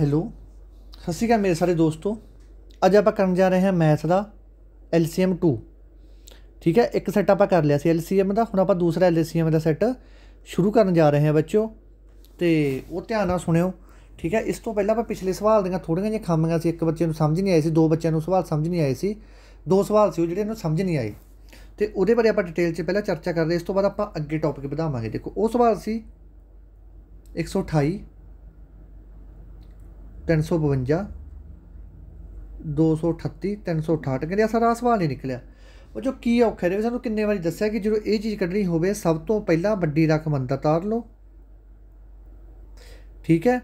hello ਸਤਿ ਸ਼੍ਰੀ ਅਕਾਲ ਮੇਰੇ ਸਾਰੇ ਦੋਸਤੋ ਅੱਜ ਆਪਾਂ ਕਰਨ ਜਾ ਰਹੇ ਹਾਂ ਮੈਥ ਦਾ LCM 2 ਠੀਕ ਹੈ ਇੱਕ ਸੈਟ ਆਪਾਂ ਕਰ ਲਿਆ ਸੀ LCM ਦਾ ਹੁਣ ਆਪਾਂ ਦੂਸਰਾ LCM ਦਾ ਸੈਟ ਸ਼ੁਰੂ ਕਰਨ ਜਾ ਰਹੇ ਹਾਂ ਬੱਚਿਓ ਤੇ ਉਹ ਧਿਆਨ ਨਾਲ ਸੁਣਿਓ ਠੀਕ ਹੈ ਇਸ ਤੋਂ ਪਹਿਲਾਂ ਆਪਾਂ ਪਿਛਲੇ ਸਵਾਲ ਦੀਆਂ ਥੋੜੀਆਂ ਜਿਹੀਆਂ ਖਾਮੀਆਂ ਸੀ ਇੱਕ ਬੱਚੇ ਨੂੰ ਸਮਝ ਨਹੀਂ ਆਏ ਸੀ ਦੋ ਬੱਚਿਆਂ ਨੂੰ ਸਵਾਲ ਸਮਝ ਨਹੀਂ ਆਏ ਸੀ ਦੋ ਸਵਾਲ ਸੀ ਉਹ ਜਿਹੜੇ ਇਹਨੂੰ ਸਮਝ ਨਹੀਂ ਆਏ ਤੇ ਉਹਦੇ ਬਾਰੇ ਆਪਾਂ ਡਿਟੇਲ 'ਚ ਪਹਿਲਾਂ ਚਰਚਾ ਕਰਦੇ ਇਸ ਤੋਂ ਬਾਅਦ ਆਪਾਂ ਅੱਗੇ ਟੌਪਿਕ ਵਧਾਵਾਂਗੇ ਦੇਖੋ ਉਹ ਸਵਾਲ ਸੀ 128 352 238 368 ਕਹਿੰਦੇ ਆ ਸਾਰਾ ਸਵਾਲ ਨਹੀਂ ਨਿਕਲਿਆ ਉਹ ਜੋ ਕੀ ਔਖਾ ਦੇ ਸਾਨੂੰ ਕਿੰਨੇ ਵਾਰੀ ਦੱਸਿਆ ਕਿ ਜਦੋਂ ਇਹ ਚੀਜ਼ ਕੱਢਣੀ ਹੋਵੇ ਸਭ ਤੋਂ ਪਹਿਲਾਂ ਵੱਡੀ ਰਕਮ ਅੰਦਰ ਤਾਰ ਲਓ ਠੀਕ ਹੈ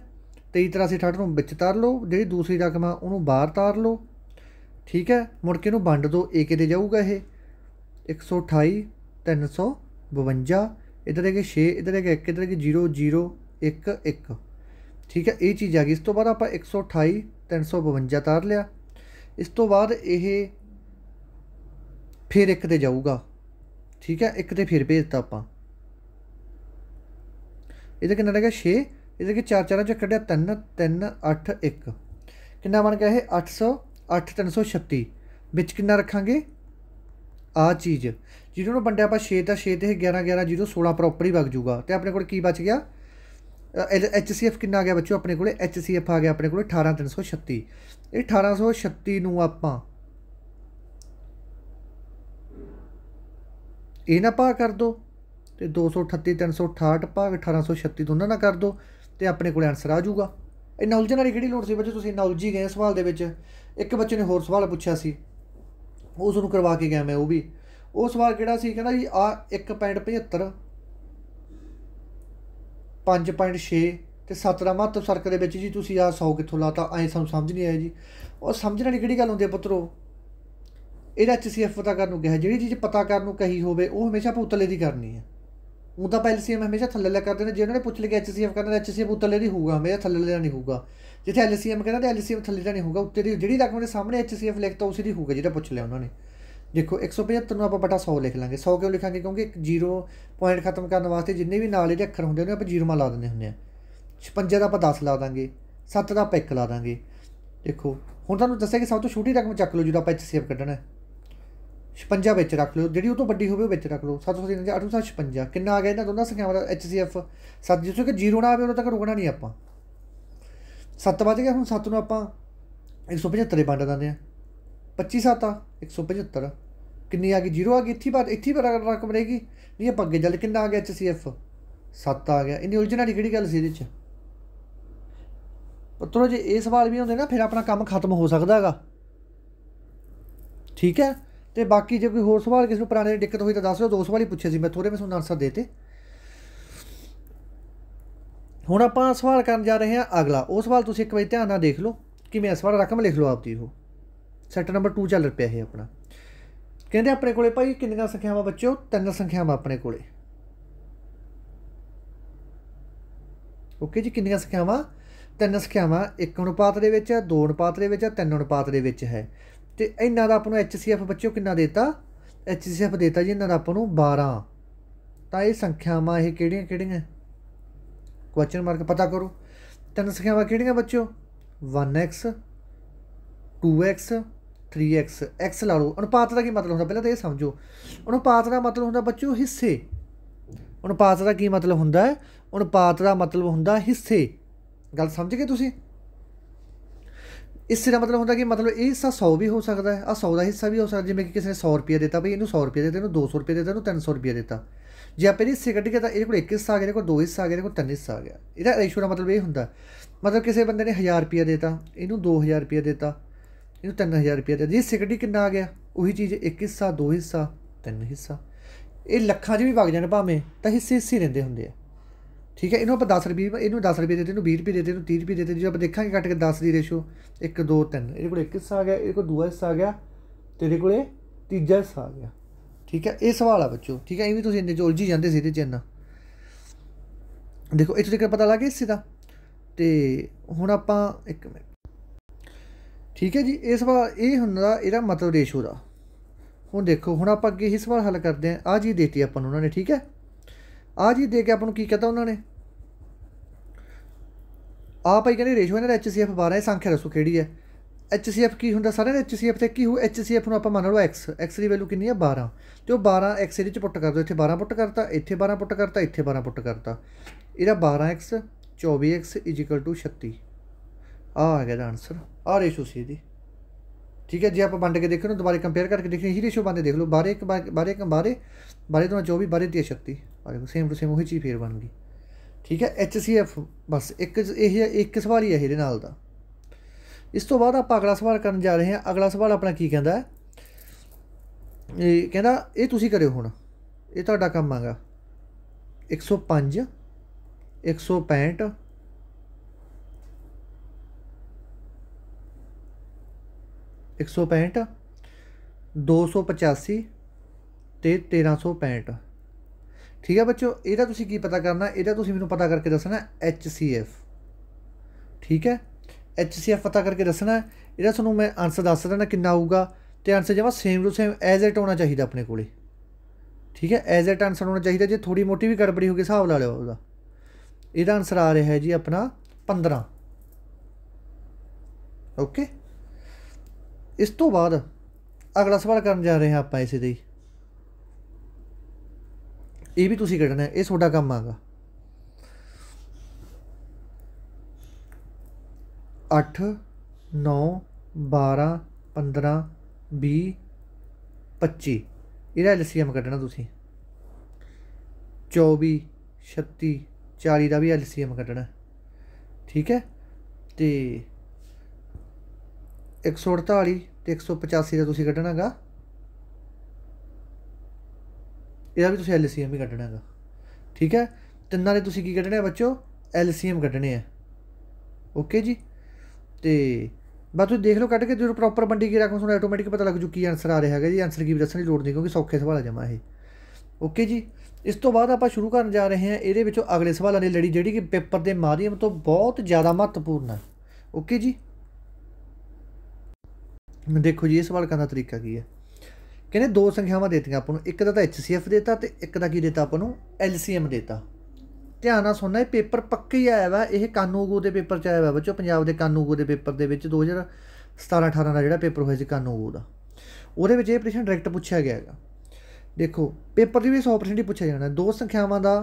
2386 ਨੂੰ ਵਿੱਚ ਤਾਰ ਲਓ ਜਿਹੜੀ ਦੂਸਰੀ ਰਕਮ ਆ ਉਹਨੂੰ ਬਾਹਰ ਤਾਰ ਲਓ ਠੀਕ ਹੈ ਮੁੜ ਕੇ ਇਹਨੂੰ ਵੰਡ ਦਿਓ ਏਕੇ ਤੇ ਜਾਊਗਾ ਇਹ 128 352 ਇਧਰ ਹੈਗੇ 6 ਇਧਰ ਹੈਗੇ 1 ਇਧਰ ਹੈਗੇ 0 0 1 1 ਠੀਕ ਹੈ ਇਹ ਚੀਜ਼ ਆ ਗਈ ਇਸ ਤੋਂ ਬਾਅਦ ਆਪਾਂ 128 352 ਤਾਰ ਲਿਆ ਇਸ ਤੋਂ ਬਾਅਦ ਇਹ ਫਿਰ ਇੱਕ ਤੇ ਜਾਊਗਾ ਠੀਕ ਹੈ ਇੱਕ ਤੇ ਫਿਰ ਭੇਜਤਾ ਆਪਾਂ ਇਹਦੇ ਕਿੰਨਾ ਰਹਿ ਗਿਆ 6 ਇਹਦੇ ਕਿ 4 4 ਚ ਕੱਢਿਆ 3 3 8 1 ਕਿੰਨਾ ਬਣ ਗਿਆ ਇਹ 800 8 336 ਵਿੱਚ ਕਿੰਨਾ ਰੱਖਾਂਗੇ ਆ ਚੀਜ਼ ਜਿਹਨੂੰ ਵੰਡਿਆ ਆਪਾਂ 6 ਦਾ 6 ਤੇ 11 11 0 16 ਪ੍ਰੋਪਰ ਹੀ ਵਗ ਜਾਊਗਾ ਤੇ ਆਪਣੇ ਕੋਲ ਕੀ ਬਚ ਗਿਆ ਐਚ ਸੀ ਐਫ ਕਿੰਨਾ ਆ ਗਿਆ ਬੱਚੋ ਆਪਣੇ ਕੋਲੇ ਐਚ ਸੀ ਐਫ ਆ ਗਿਆ ਆਪਣੇ ਕੋਲੇ 18336 ਇਹ 1836 ਨੂੰ ਆਪਾਂ ਇਹ ਨਾ ਪਾ ਕਰ ਦੋ ਤੇ 238 368 ਭਾਗ 1836 ਦੋਨਾਂ ਨਾਲ ਕਰ ਦੋ ਤੇ ਆਪਣੇ ਕੋਲੇ ਆਨਸਰ ਆ ਜਾਊਗਾ ਇਹ ਨੌਲੇਜ ਵਾਲੀ ਕਿਹੜੀ ਲੋੜ ਸੀ ਬੱਚੇ ਤੁਸੀਂ ਨੌਲੇਜ ਹੀ ਗਏ ਸਵਾਲ ਦੇ ਵਿੱਚ ਇੱਕ ਬੱਚੇ ਨੇ ਹੋਰ ਸਵਾਲ ਪੁੱਛਿਆ ਸੀ ਉਸ ਨੂੰ ਕਰਵਾ ਕੇ ਗਿਆ ਮੈਂ ਉਹ ਵੀ ਉਹ ਸਵਾਲ ਕਿਹੜਾ ਸੀ ਕਹਿੰਦਾ ਜੀ ਆ 1.75 5.6 ਤੇ 17ਵਾਂ ਦਾ ਸਰਕ ਦੇ ਵਿੱਚ ਜੀ ਤੁਸੀਂ ਆ 100 ਕਿੱਥੋਂ ਲਾਤਾ ਐ ਸਾਨੂੰ ਸਮਝ ਨਹੀਂ ਆਇਆ ਜੀ ਉਹ ਸਮਝਣ ਵਾਲੀ ਕਿਹੜੀ ਗੱਲ ਹੁੰਦੀ ਹੈ ਪੁੱਤਰੋ ਇਹਦਾ ਐਚਸੀਐਫ ਪਤਾ ਕਰਨ ਨੂੰ ਕਿਹਾ ਜਿਹੜੀ ਚੀਜ਼ ਪਤਾ ਕਰਨ ਨੂੰ ਕਹੀ ਹੋਵੇ ਉਹ ਹਮੇਸ਼ਾ ਪੁੱਤਲੇ ਦੀ ਕਰਨੀ ਹੈ ਉਹ ਤਾਂ ਐਲਸੀਐਮ ਹਮੇਸ਼ਾ ਥੱਲੇ ਲੈ ਕਰਦੇ ਨੇ ਜੇ ਉਹਨਾਂ ਨੇ ਪੁੱਛ ਲਿਆ ਐਚਸੀਐਫ ਕਰਨਾ ਐਚਸੀਐਫ ਪੁੱਤਲੇ ਦੀ ਹੋਊਗਾ ਹਮੇਸ਼ਾ ਥੱਲੇ ਦਾ ਨਹੀਂ ਹੋਊਗਾ ਜਿੱਥੇ ਐਲਸੀਐਮ ਕਹਿੰਦਾ ਤੇ ਐਲਸੀਐਮ ਥੱਲੇ ਦਾ ਨਹੀਂ ਹੋਊਗਾ ਉੱਤੇ ਦੀ ਜਿਹੜੀ ਰਕਮ ਦੇ ਸਾਹਮਣੇ ਐਚਸੀਐਫ ਲਿਖਤਾ ਉਸੇ ਦੀ ਹੋਊਗਾ ਜਿਹੜਾ ਪੁੱਛ ਲਿਆ ਉਹਨਾਂ ਨੇ ਦੇਖੋ 175 ਨੂੰ ਆਪਾਂ ਬਟਾ 100 ਲਿਖ ਲਾਂਗੇ 100 ਕਿਉਂ ਲਿਖਾਂਗੇ ਕਿਉਂਕਿ ਇੱਕ ਜ਼ੀਰੋ ਪੁਆਇੰਟ ਖਤਮ ਕਰਨ ਵਾਸਤੇ ਜਿੰਨੇ ਵੀ ਨਾਲ ਇਹਦੇ ਅੱਖਰ ਹੁੰਦੇ ਨੇ ਆਪਾਂ ਜ਼ੀਰੋ ਮਾ ਲਾ ਦਿੰਦੇ ਹੁੰਦੇ ਆ 56 ਦਾ ਆਪਾਂ 10 ਲਾ ਦਾਂਗੇ 7 ਦਾ ਆਪਾਂ 1 ਲਾ ਦਾਂਗੇ ਦੇਖੋ ਹੁਣ ਤੁਹਾਨੂੰ ਦੱਸਿਆ ਕਿ ਸਭ ਤੋਂ ਛੋਟੀ ਰਕਮ ਚੱਕ ਲਓ ਜਿਹੜਾ ਆਪਾਂ ਇੱਥੇ ਸੇਵ ਕੱਢਣਾ ਹੈ 56 ਵਿੱਚ ਰੱਖ ਲਓ ਜਿਹੜੀ ਉਹ ਤੋਂ ਵੱਡੀ ਹੋਵੇ ਉਹ ਵਿੱਚ ਰੱਖ ਲਓ 756 ਕਿੰਨਾ ਆ ਗਿਆ ਇਹਨਾਂ ਦੋਨਾਂ ਸੰਖਿਆਵਾਂ ਦਾ HCF 7 ਜਿਸ ਤੋਂ ਕਿ 0 ਨਾ ਆਵੇ ਉਦੋਂ ਤੱਕ ਰੁਕਣਾ ਨਹੀਂ ਆਪਾਂ 7 ਵਜ ਗਿਆ ਹੁਣ 7 ਨੂੰ ਆਪਾਂ 175 ਵੰਡ ਦਿੰਦੇ ਆ 25 7 175 ਕਿੰਨੀ ਆ ਗਈ 0 ਆ ਗਈ ਇੱਥੇ ਬਾਅਦ ਇੱਥੇ ਪਰ ਰਕਮ ਰਹੇਗੀ ਨਹੀਂ ਆਪਾਂ ਅੱਗੇ ਜਲ ਕਿੰਨਾ ਆ ਗਿਆ ਐਫ 7 ਆ ਗਿਆ ਇਹਦੀ ਉਲਝਣ ਵਾਲੀ ਕਿਹੜੀ ਗੱਲ ਸੀ ਇਹਦੇ ਚ ਪੁੱਤਰੋ ਜੇ ਇਹ ਸਵਾਲ ਵੀ ਹੁੰਦੇ ਨਾ ਫਿਰ ਆਪਣਾ ਕੰਮ ਖਤਮ ਹੋ ਸਕਦਾ ਹੈਗਾ ਠੀਕ ਹੈ ਤੇ ਬਾਕੀ ਜੇ ਕੋਈ ਹੋਰ ਸਵਾਲ ਕਿਸੇ ਨੂੰ ਪੁਰਾਣੇ ਦੀ ਦਿੱਕਤ ਹੋਈ ਤਾਂ ਦੱਸੋ ਦੋਸਤ ਦੋ ਸਵਾਲ ਹੀ ਪੁੱਛੇ ਸੀ ਮੈਂ ਥੋੜੇ ਮੈਂ ਤੁਹਾਨੂੰ ਆਨਸਰ ਦੇਤੇ ਹੁਣ ਆਪਾਂ ਸਵਾਲ ਕਰਨ ਜਾ ਰਹੇ ਹਾਂ ਅਗਲਾ ਉਹ ਸਵਾਲ ਤੁਸੀਂ ਇੱਕ ਵਾਰ ਧਿਆਨ ਨਾਲ ਦੇਖ ਲਓ ਕਿਵੇਂ ਸਵਾਲ ਰਕਮ ਲਿਖ ਲਓ ਆਪਦੀ ਉਹ ਸੈਟ ਨੰਬਰ 2 ਚੱਲ ਰਿਹਾ ਹੈ ਆਪਣਾ ਕਹਿੰਦੇ ਆਪਣੇ ਕੋਲੇ ਭਾਈ ਕਿੰਨੀਆਂ ਸੰਖਿਆਵਾਂ ਬੱਚਿਓ ਤਿੰਨ ਸੰਖਿਆਵਾਂ ਆਪਣੇ ਕੋਲੇ ਓਕੇ ਜੀ ਕਿੰਨੀਆਂ ਸੰਖਿਆਵਾਂ ਤਿੰਨ ਸੰਖਿਆਵਾਂ 1 ਅਨੁਪਾਤ ਦੇ ਵਿੱਚ ਹੈ 2 ਅਨੁਪਾਤ ਦੇ ਵਿੱਚ ਹੈ 3 ਅਨੁਪਾਤ ਦੇ ਵਿੱਚ ਹੈ ਤੇ ਇਹਨਾਂ ਦਾ ਆਪਾਂ ਨੂੰ HCF ਬੱਚਿਓ ਕਿੰਨਾ ਦਿੱਤਾ HCF ਦਿੱਤਾ ਜੀ ਇਹਨਾਂ ਦਾ ਆਪਾਂ ਨੂੰ 12 ਤਾਂ ਇਹ ਸੰਖਿਆਵਾਂ ਇਹ ਕਿਹੜੀਆਂ ਕਿਹੜੀਆਂ ਕੁਐਸਚਨ ਮਾਰਕ ਪਤਾ ਕਰੋ ਤਿੰਨ ਸੰਖਿਆਵਾਂ ਕਿਹੜੀਆਂ ਬੱਚਿਓ 1x 2x 3x x ਲਾ ਲਓ ਅਨੁਪਾਤ ਦਾ ਕੀ ਮਤਲਬ ਹੁੰਦਾ ਪਹਿਲਾਂ ਤਾਂ ਇਹ ਸਮਝੋ ਅਨੁਪਾਤ ਦਾ ਮਤਲਬ ਹੁੰਦਾ ਬੱਚਿਓ ਹਿੱਸੇ ਅਨੁਪਾਤ ਦਾ ਕੀ ਮਤਲਬ ਹੁੰਦਾ ਹੈ ਅਨੁਪਾਤ ਦਾ ਮਤਲਬ ਹੁੰਦਾ ਹਿੱਸੇ ਗੱਲ ਸਮਝ ਗਏ ਤੁਸੀਂ ਇਸ ਦਾ ਮਤਲਬ ਹੁੰਦਾ ਕਿ ਮਤਲਬ ਇਹ ਹਿੱਸਾ 100 ਵੀ ਹੋ ਸਕਦਾ ਹੈ ਆ 100 ਦਾ ਹਿੱਸਾ ਵੀ ਹੋ ਸਕਦਾ ਜਿਵੇਂ ਕਿ ਕਿਸੇ ਨੇ 100 ਰੁਪਏ ਦਿੱਤਾ ਭਈ ਇਹਨੂੰ 100 ਰੁਪਏ ਦਿੱਤੇ ਇਹਨੂੰ 200 ਰੁਪਏ ਦਿੱਤੇ ਇਹਨੂੰ 300 ਰੁਪਏ ਦਿੱਤਾ ਜੇ ਆਪੇ ਇਹਦੇ ਹਿੱਸੇ ਕੱਢ ਤਾਂ ਇਹਦੇ ਕੋਲ ਇੱਕ ਹਿੱਸਾ ਆ ਗਿਆ ਇਹਦੇ ਕੋਲ ਦੋ ਹਿੱਸਾ ਆ ਗਿਆ ਇਹਦੇ ਕੋਲ ਤਿੰਨ ਹਿੱਸਾ ਆ ਗਿਆ ਇਹਦਾ ਰੇਸ਼ੋ ਦਾ ਮਤਲਬ ਇਹ ਹੁੰਦਾ ਮਤਲਬ ਕਿਸੇ ਬੰਦੇ ਨੇ 1000 ਰੁਪਏ ਦਿੱਤਾ ਇਹਨੂੰ 2000 ਰੁਪਏ ਦਿੱਤਾ ਇਹਨੂੰ 3000 ਰੁਪਏ ਦੇ ਜੀ ਸਿਕਿਉਰਿਟੀ ਕਿੰਨਾ ਆ ਗਿਆ ਉਹੀ ਚੀਜ਼ ਇੱਕ ਹਿੱਸਾ ਦੋ ਹਿੱਸਾ ਤਿੰਨ ਹਿੱਸਾ ਇਹ ਲੱਖਾਂ 'ਚ ਵੀ ਵਗ ਜਾਣ ਭਾਵੇਂ ਤਾਂ ਹਿੱਸੇ ਹਿੱਸੇ ਰਹਿੰਦੇ ਹੁੰਦੇ ਆ ਠੀਕ ਹੈ ਇਹਨੂੰ ਆਪਾਂ 10 ਰੁਪਏ ਇਹਨੂੰ 10 ਰੁਪਏ ਦੇ ਦੇ ਇਹਨੂੰ 20 ਰੁਪਏ ਦੇ ਦੇ ਇਹਨੂੰ 30 ਰੁਪਏ ਦੇ ਦੇ ਜੇ ਆਪਾਂ ਦੇਖਾਂਗੇ ਕੱਟ ਕੇ 10 ਦੀ ਰੇਸ਼ੋ 1 2 3 ਇਹਦੇ ਕੋਲ ਇੱਕ ਹਿੱਸਾ ਆ ਗਿਆ ਇਹਦੇ ਕੋਲ ਦੂਆ ਹਿੱਸਾ ਆ ਗਿਆ ਤੇਰੇ ਕੋਲੇ ਤੀਜਾ ਹਿੱਸਾ ਆ ਗਿਆ ਠੀਕ ਹੈ ਇਹ ਸਵਾਲ ਆ ਬੱਚੋ ਠੀਕ ਹੈ ਇਹ ਵੀ ਤੁਸੀਂ ਇੰਨੇ ਉਲਝੀ ਜਾਂਦੇ ਸੀ ਇਹਦੇ ਚ ਇੰਨਾ ਦੇਖੋ ਇੱਥੇ ਤੱਕ ਪਤਾ ਲੱਗ ਗਿਆ ਹਿੱਸੇ ਦਾ ਤੇ ਹੁਣ ਆਪਾਂ ਇੱਕ ਮਿੰਟ ਠੀਕ ਹੈ ਜੀ ਇਹ ਸਵਾਲ ਇਹ ਹੁੰਦਾ ਇਹਦਾ ਮਤਲਬ ਰੇਸ਼ੋ ਦਾ ਹੁਣ ਦੇਖੋ ਹੁਣ ਆਪਾਂ ਅੱਗੇ ਹੀ ਸਵਾਲ ਹੱਲ ਕਰਦੇ ਆ ਆ ਜੀ ਦੇਤੀ ਆਪਾਂ ਨੂੰ ਉਹਨਾਂ ਨੇ ਠੀਕ ਹੈ ਆ ਜੀ ਦੇ ਕੇ ਆਪਾਂ ਨੂੰ ਕੀ ਕਹਤਾ ਉਹਨਾਂ ਨੇ ਆ ਭਾਈ ਕਹਿੰਦੇ ਰੇਸ਼ੋ ਇਹਨਾਂ ਦਾ HCF 12 ਹੈ ਸੰਖਿਆ ਦੱਸੋ ਕਿਹੜੀ ਹੈ HCF ਕੀ ਹੁੰਦਾ ਸਾਰਿਆਂ ਦਾ HCF ਤੇ ਕੀ ਹੋ HCF ਨੂੰ ਆਪਾਂ ਮੰਨ ਲਓ x x ਦੀ ਵੈਲਿਊ ਕਿੰਨੀ ਹੈ 12 ਤੇ ਉਹ 12 x ਦੇ ਚ ਪੁੱਟ ਕਰ ਦਿਓ ਇੱਥੇ 12 ਪੁੱਟ ਕਰਤਾ ਇੱਥੇ 12 ਪੁੱਟ ਕਰਤਾ ਇੱਥੇ 12 ਪੁੱਟ ਕਰਤਾ ਇਹਦਾ 12x 24x 36 ਆ ਹੈਗਾ ਦਾ ਆਨਸਰ ਆ ਰੇਸ਼ੋ ਸੀ ਇਹਦੀ ਠੀਕ ਹੈ ਜੇ ਆਪਾਂ ਵੰਡ ਕੇ ਦੇਖੋ ਨਾ ਦੁਬਾਰੇ ਕੰਪੇਅਰ ਕਰਕੇ ਦੇਖੀਏ ਇਹ ਰੇਸ਼ੋ ਬੰਦੇ ਦੇਖ ਲਓ ਬਾਰੇ ਇੱਕ ਬਾਰੇ ਇੱਕ ਬਾਰੇ ਬਾਰੇ ਤੋਂ 24 ਬਾਰੇ ਦੀ 36 ਆ ਦੇਖੋ ਸੇਮ ਟੂ ਸੇਮ ਉਹੀ ਚੀਜ਼ ਫੇਰ ਬਣ ਗਈ ਠੀਕ ਹੈ HCF ਬਸ ਇੱਕ ਇਹ ਇੱਕ ਸਵਾਲ ਹੀ ਹੈ ਇਹਦੇ ਨਾਲ ਦਾ ਇਸ ਤੋਂ ਬਾਅਦ ਆਪਾਂ ਅਗਲਾ ਸਵਾਲ ਕਰਨ ਜਾ ਰਹੇ ਹਾਂ ਅਗਲਾ ਸਵਾਲ ਆਪਣਾ ਕੀ ਕਹਿੰਦਾ ਹੈ ਇਹ ਕਹਿੰਦਾ ਇਹ ਤੁਸੀਂ ਕਰਿਓ ਹੁਣ ਇਹ ਤੁਹਾਡਾ ਕੰਮ ਆਗਾ 105 165 165 285 ਤੇ 1365 ਠੀਕ ਹੈ ਬੱਚੋ ਇਹਦਾ ਤੁਸੀਂ ਕੀ ਪਤਾ ਕਰਨਾ ਇਹਦਾ ਤੁਸੀਂ ਮੈਨੂੰ ਪਤਾ ਕਰਕੇ ਦੱਸਣਾ HCF ਠੀਕ ਹੈ HCF ਪਤਾ ਕਰਕੇ ਦੱਸਣਾ ਇਹਦਾ ਤੁਹਾਨੂੰ ਮੈਂ ਆਨਸਰ ਦੱਸ ਦਿੰਦਾ ਕਿੰਨਾ ਆਊਗਾ ਤੇ ਆਨਸਰ ਜਮਾ same to same as it ਹੋਣਾ ਚਾਹੀਦਾ ਆਪਣੇ ਕੋਲੇ ਠੀਕ ਹੈ ਐਜ਼ ਇਟ ਆਨਸਰ ਹੋਣਾ ਚਾਹੀਦਾ ਜੇ ਥੋੜੀ ਮੋਟੀ ਵੀ ਗੜਬੜੀ ਹੋ ਗਈ ਹਿਸਾਬ ਲਾ ਲਿਓ ਉਹਦਾ ਇਹਦਾ ਆਨਸਰ ਆ ਰਿਹਾ ਹੈ ਜੀ ਆਪਣਾ 15 ਓਕੇ ਇਸ ਤੋਂ ਬਾਅਦ ਅਗਲਾ ਸਵਾਲ ਕਰਨ ਜਾ ਰਹੇ ਹਾਂ ਆਪਾਂ ਇਸੇ ਦੇ ਇਹ ਵੀ ਤੁਸੀਂ ਕੱਢਣਾ ਇਹ ਤੁਹਾਡਾ ਕੰਮ ਆਗਾ 8 9 12 15 20 25 ਇਹਦਾ ਐਲਸੀਐਮ ਕੱਢਣਾ ਤੁਸੀਂ 24 36 40 ਦਾ ਵੀ ਐਲਸੀਐਮ ਕੱਢਣਾ ਠੀਕ ਹੈ ਤੇ 148 ਤੇ 185 ਦਾ ਤੁਸੀਂ ਕੱਢਣਾ ਹੈਗਾ ਇਹਦਾ ਵੀ ਤੁਸੀਂ ਐਲਸੀਐਮ ਹੀ ਕੱਢਣਾ ਹੈਗਾ ਠੀਕ ਹੈ ਤਿੰਨਾਂ ਦੇ ਤੁਸੀਂ ਕੀ ਕੱਢਣੇ ਆ ਬੱਚੋ ਐਲਸੀਐਮ ਕੱਢਣੇ ਆ ਓਕੇ ਜੀ ਤੇ ਬਾ ਤੁਸੀਂ ਦੇਖ ਲਓ ਕੱਢ ਕੇ ਜਦੋਂ ਪ੍ਰੋਪਰ ਬੰਡੀ ਕੀ ਰੱਖੋ ਤੁਹਾਨੂੰ ਆਟੋਮੈਟਿਕ ਪਤਾ ਲੱਗ ਜੂ ਕੀ ਆਨਸਰ ਆ ਰਿਹਾ ਹੈਗਾ ਜੀ ਆਨਸਰ ਕੀ ਦੱਸਣ ਦੀ ਲੋੜ ਨਹੀਂ ਕਿਉਂਕਿ ਸੌਖੇ ਸਵਾਲ ਆ ਜਮਾ ਇਹ ਓਕੇ ਜੀ ਇਸ ਤੋਂ ਬਾਅਦ ਆਪਾਂ ਸ਼ੁਰੂ ਕਰਨ ਜਾ ਰਹੇ ਹਾਂ ਇਹਦੇ ਵਿੱਚੋਂ ਅਗਲੇ ਸਵਾਲਾਂ ਦੀ ਲੜੀ ਜਿਹੜੀ ਕਿ ਪੇਪਰ ਦੇ ਮਾਧਿਅਮ ਤੋਂ ਬਹੁਤ ਜ਼ਿਆਦਾ ਮਹੱਤਵਪੂਰਨ ਹੈ ਓਕੇ ਜੀ ਦੇਖੋ ਜੀ ਇਹ ਸਵਾਲ ਕਰਨ ਦਾ ਤਰੀਕਾ ਕੀ ਹੈ ਕਹਿੰਦੇ ਦੋ ਸੰਖਿਆਵਾਂ ਦਿੱਤੀਆਂ ਆਪਾਂ ਨੂੰ ਇੱਕ ਦਾ ਤਾਂ HCF ਦਿੱਤਾ ਤੇ ਇੱਕ ਦਾ ਕੀ ਦਿੱਤਾ ਆਪਾਂ ਨੂੰ LCM ਦਿੱਤਾ ਧਿਆਨ ਨਾਲ ਸੁਣਨਾ ਇਹ ਪੇਪਰ ਪੱਕਾ ਹੀ ਆਇਆ ਵਾ ਇਹ ਕਾਨੂੰਗੋ ਦੇ ਪੇਪਰ ਚ ਆਇਆ ਵਾ ਬੱਚੋ ਪੰਜਾਬ ਦੇ ਕਾਨੂੰਗੋ ਦੇ ਪੇਪਰ ਦੇ ਵਿੱਚ 2017 18 ਦਾ ਜਿਹੜਾ ਪੇਪਰ ਹੋਇਆ ਸੀ ਕਾਨੂੰਗੋ ਦਾ ਉਹਦੇ ਵਿੱਚ ਇਹ ਪ੍ਰਸ਼ਨ ਡਾਇਰੈਕਟ ਪੁੱਛਿਆ ਗਿਆ ਹੈਗਾ ਦੇਖੋ ਪੇਪਰ ਦੀ ਵੀ 100% ਹੀ ਪੁੱਛਿਆ ਜਾਣਾ ਦੋ ਸੰਖਿਆਵਾਂ ਦਾ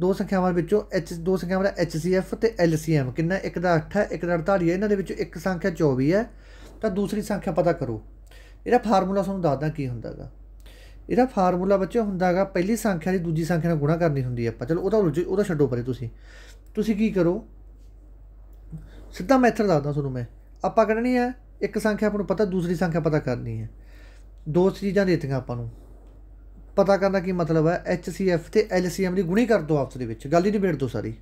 ਦੋ ਸੰਖਿਆਵਾਂ ਵਿੱਚੋਂ H ਦੋ ਸੰਖਿਆਵਾਂ ਦਾ HCF ਤੇ LCM ਕਿੰਨਾ ਇੱਕ ਦਾ 8 ਹੈ ਇੱਕ ਦਾ 48 ਹੈ ਇਹਨਾਂ ਦੇ ਵਿੱਚੋਂ ਇੱਕ ਸੰਖਿਆ 24 ਹੈ ਤਾਂ ਦੂਸਰੀ ਸੰਖਿਆ ਪਤਾ ਕਰੋ ਇਹਦਾ ਫਾਰਮੂਲਾ ਤੁਹਾਨੂੰ ਦੱਸਦਾ ਕੀ ਹੁੰਦਾਗਾ ਇਹਦਾ ਫਾਰਮੂਲਾ ਬੱਚੇ ਹੁੰਦਾਗਾ ਪਹਿਲੀ ਸੰਖਿਆ ਦੀ ਦੂਜੀ ਸੰਖਿਆ ਨਾਲ ਗੁਣਾ ਕਰਨੀ ਹੁੰਦੀ ਹੈ ਆਪਾਂ ਚਲੋ ਉਹਦਾ ਉਹਦਾ ਛੱਡੋ ਪਰੇ ਤੁਸੀਂ ਤੁਸੀਂ ਕੀ ਕਰੋ ਸਿੱਧਾ ਮੈਥਡ ਦੱਸਦਾ ਤੁਹਾਨੂੰ ਮੈਂ ਆਪਾਂ ਕਰਨੀ ਹੈ ਇੱਕ ਸੰਖਿਆ ਆਪਾਂ ਨੂੰ ਪਤਾ ਦੂਸਰੀ ਸੰਖਿਆ ਪਤਾ ਕਰਨੀ ਹੈ ਦੋ ਚੀਜ਼ਾਂ ਦਿੱਤੀਆਂ ਆਪਾਂ ਨੂੰ ਪਤਾ ਕਰਨਾ ਕੀ ਮਤਲਬ ਹੈ HCF ਤੇ LCM ਦੀ ਗੁਣੀ ਕਰ ਦੋ ਆਪਸ ਦੇ ਵਿੱਚ ਗੱਲ ਹੀ ਬੇੜ ਦੋ ਸਾਰੀ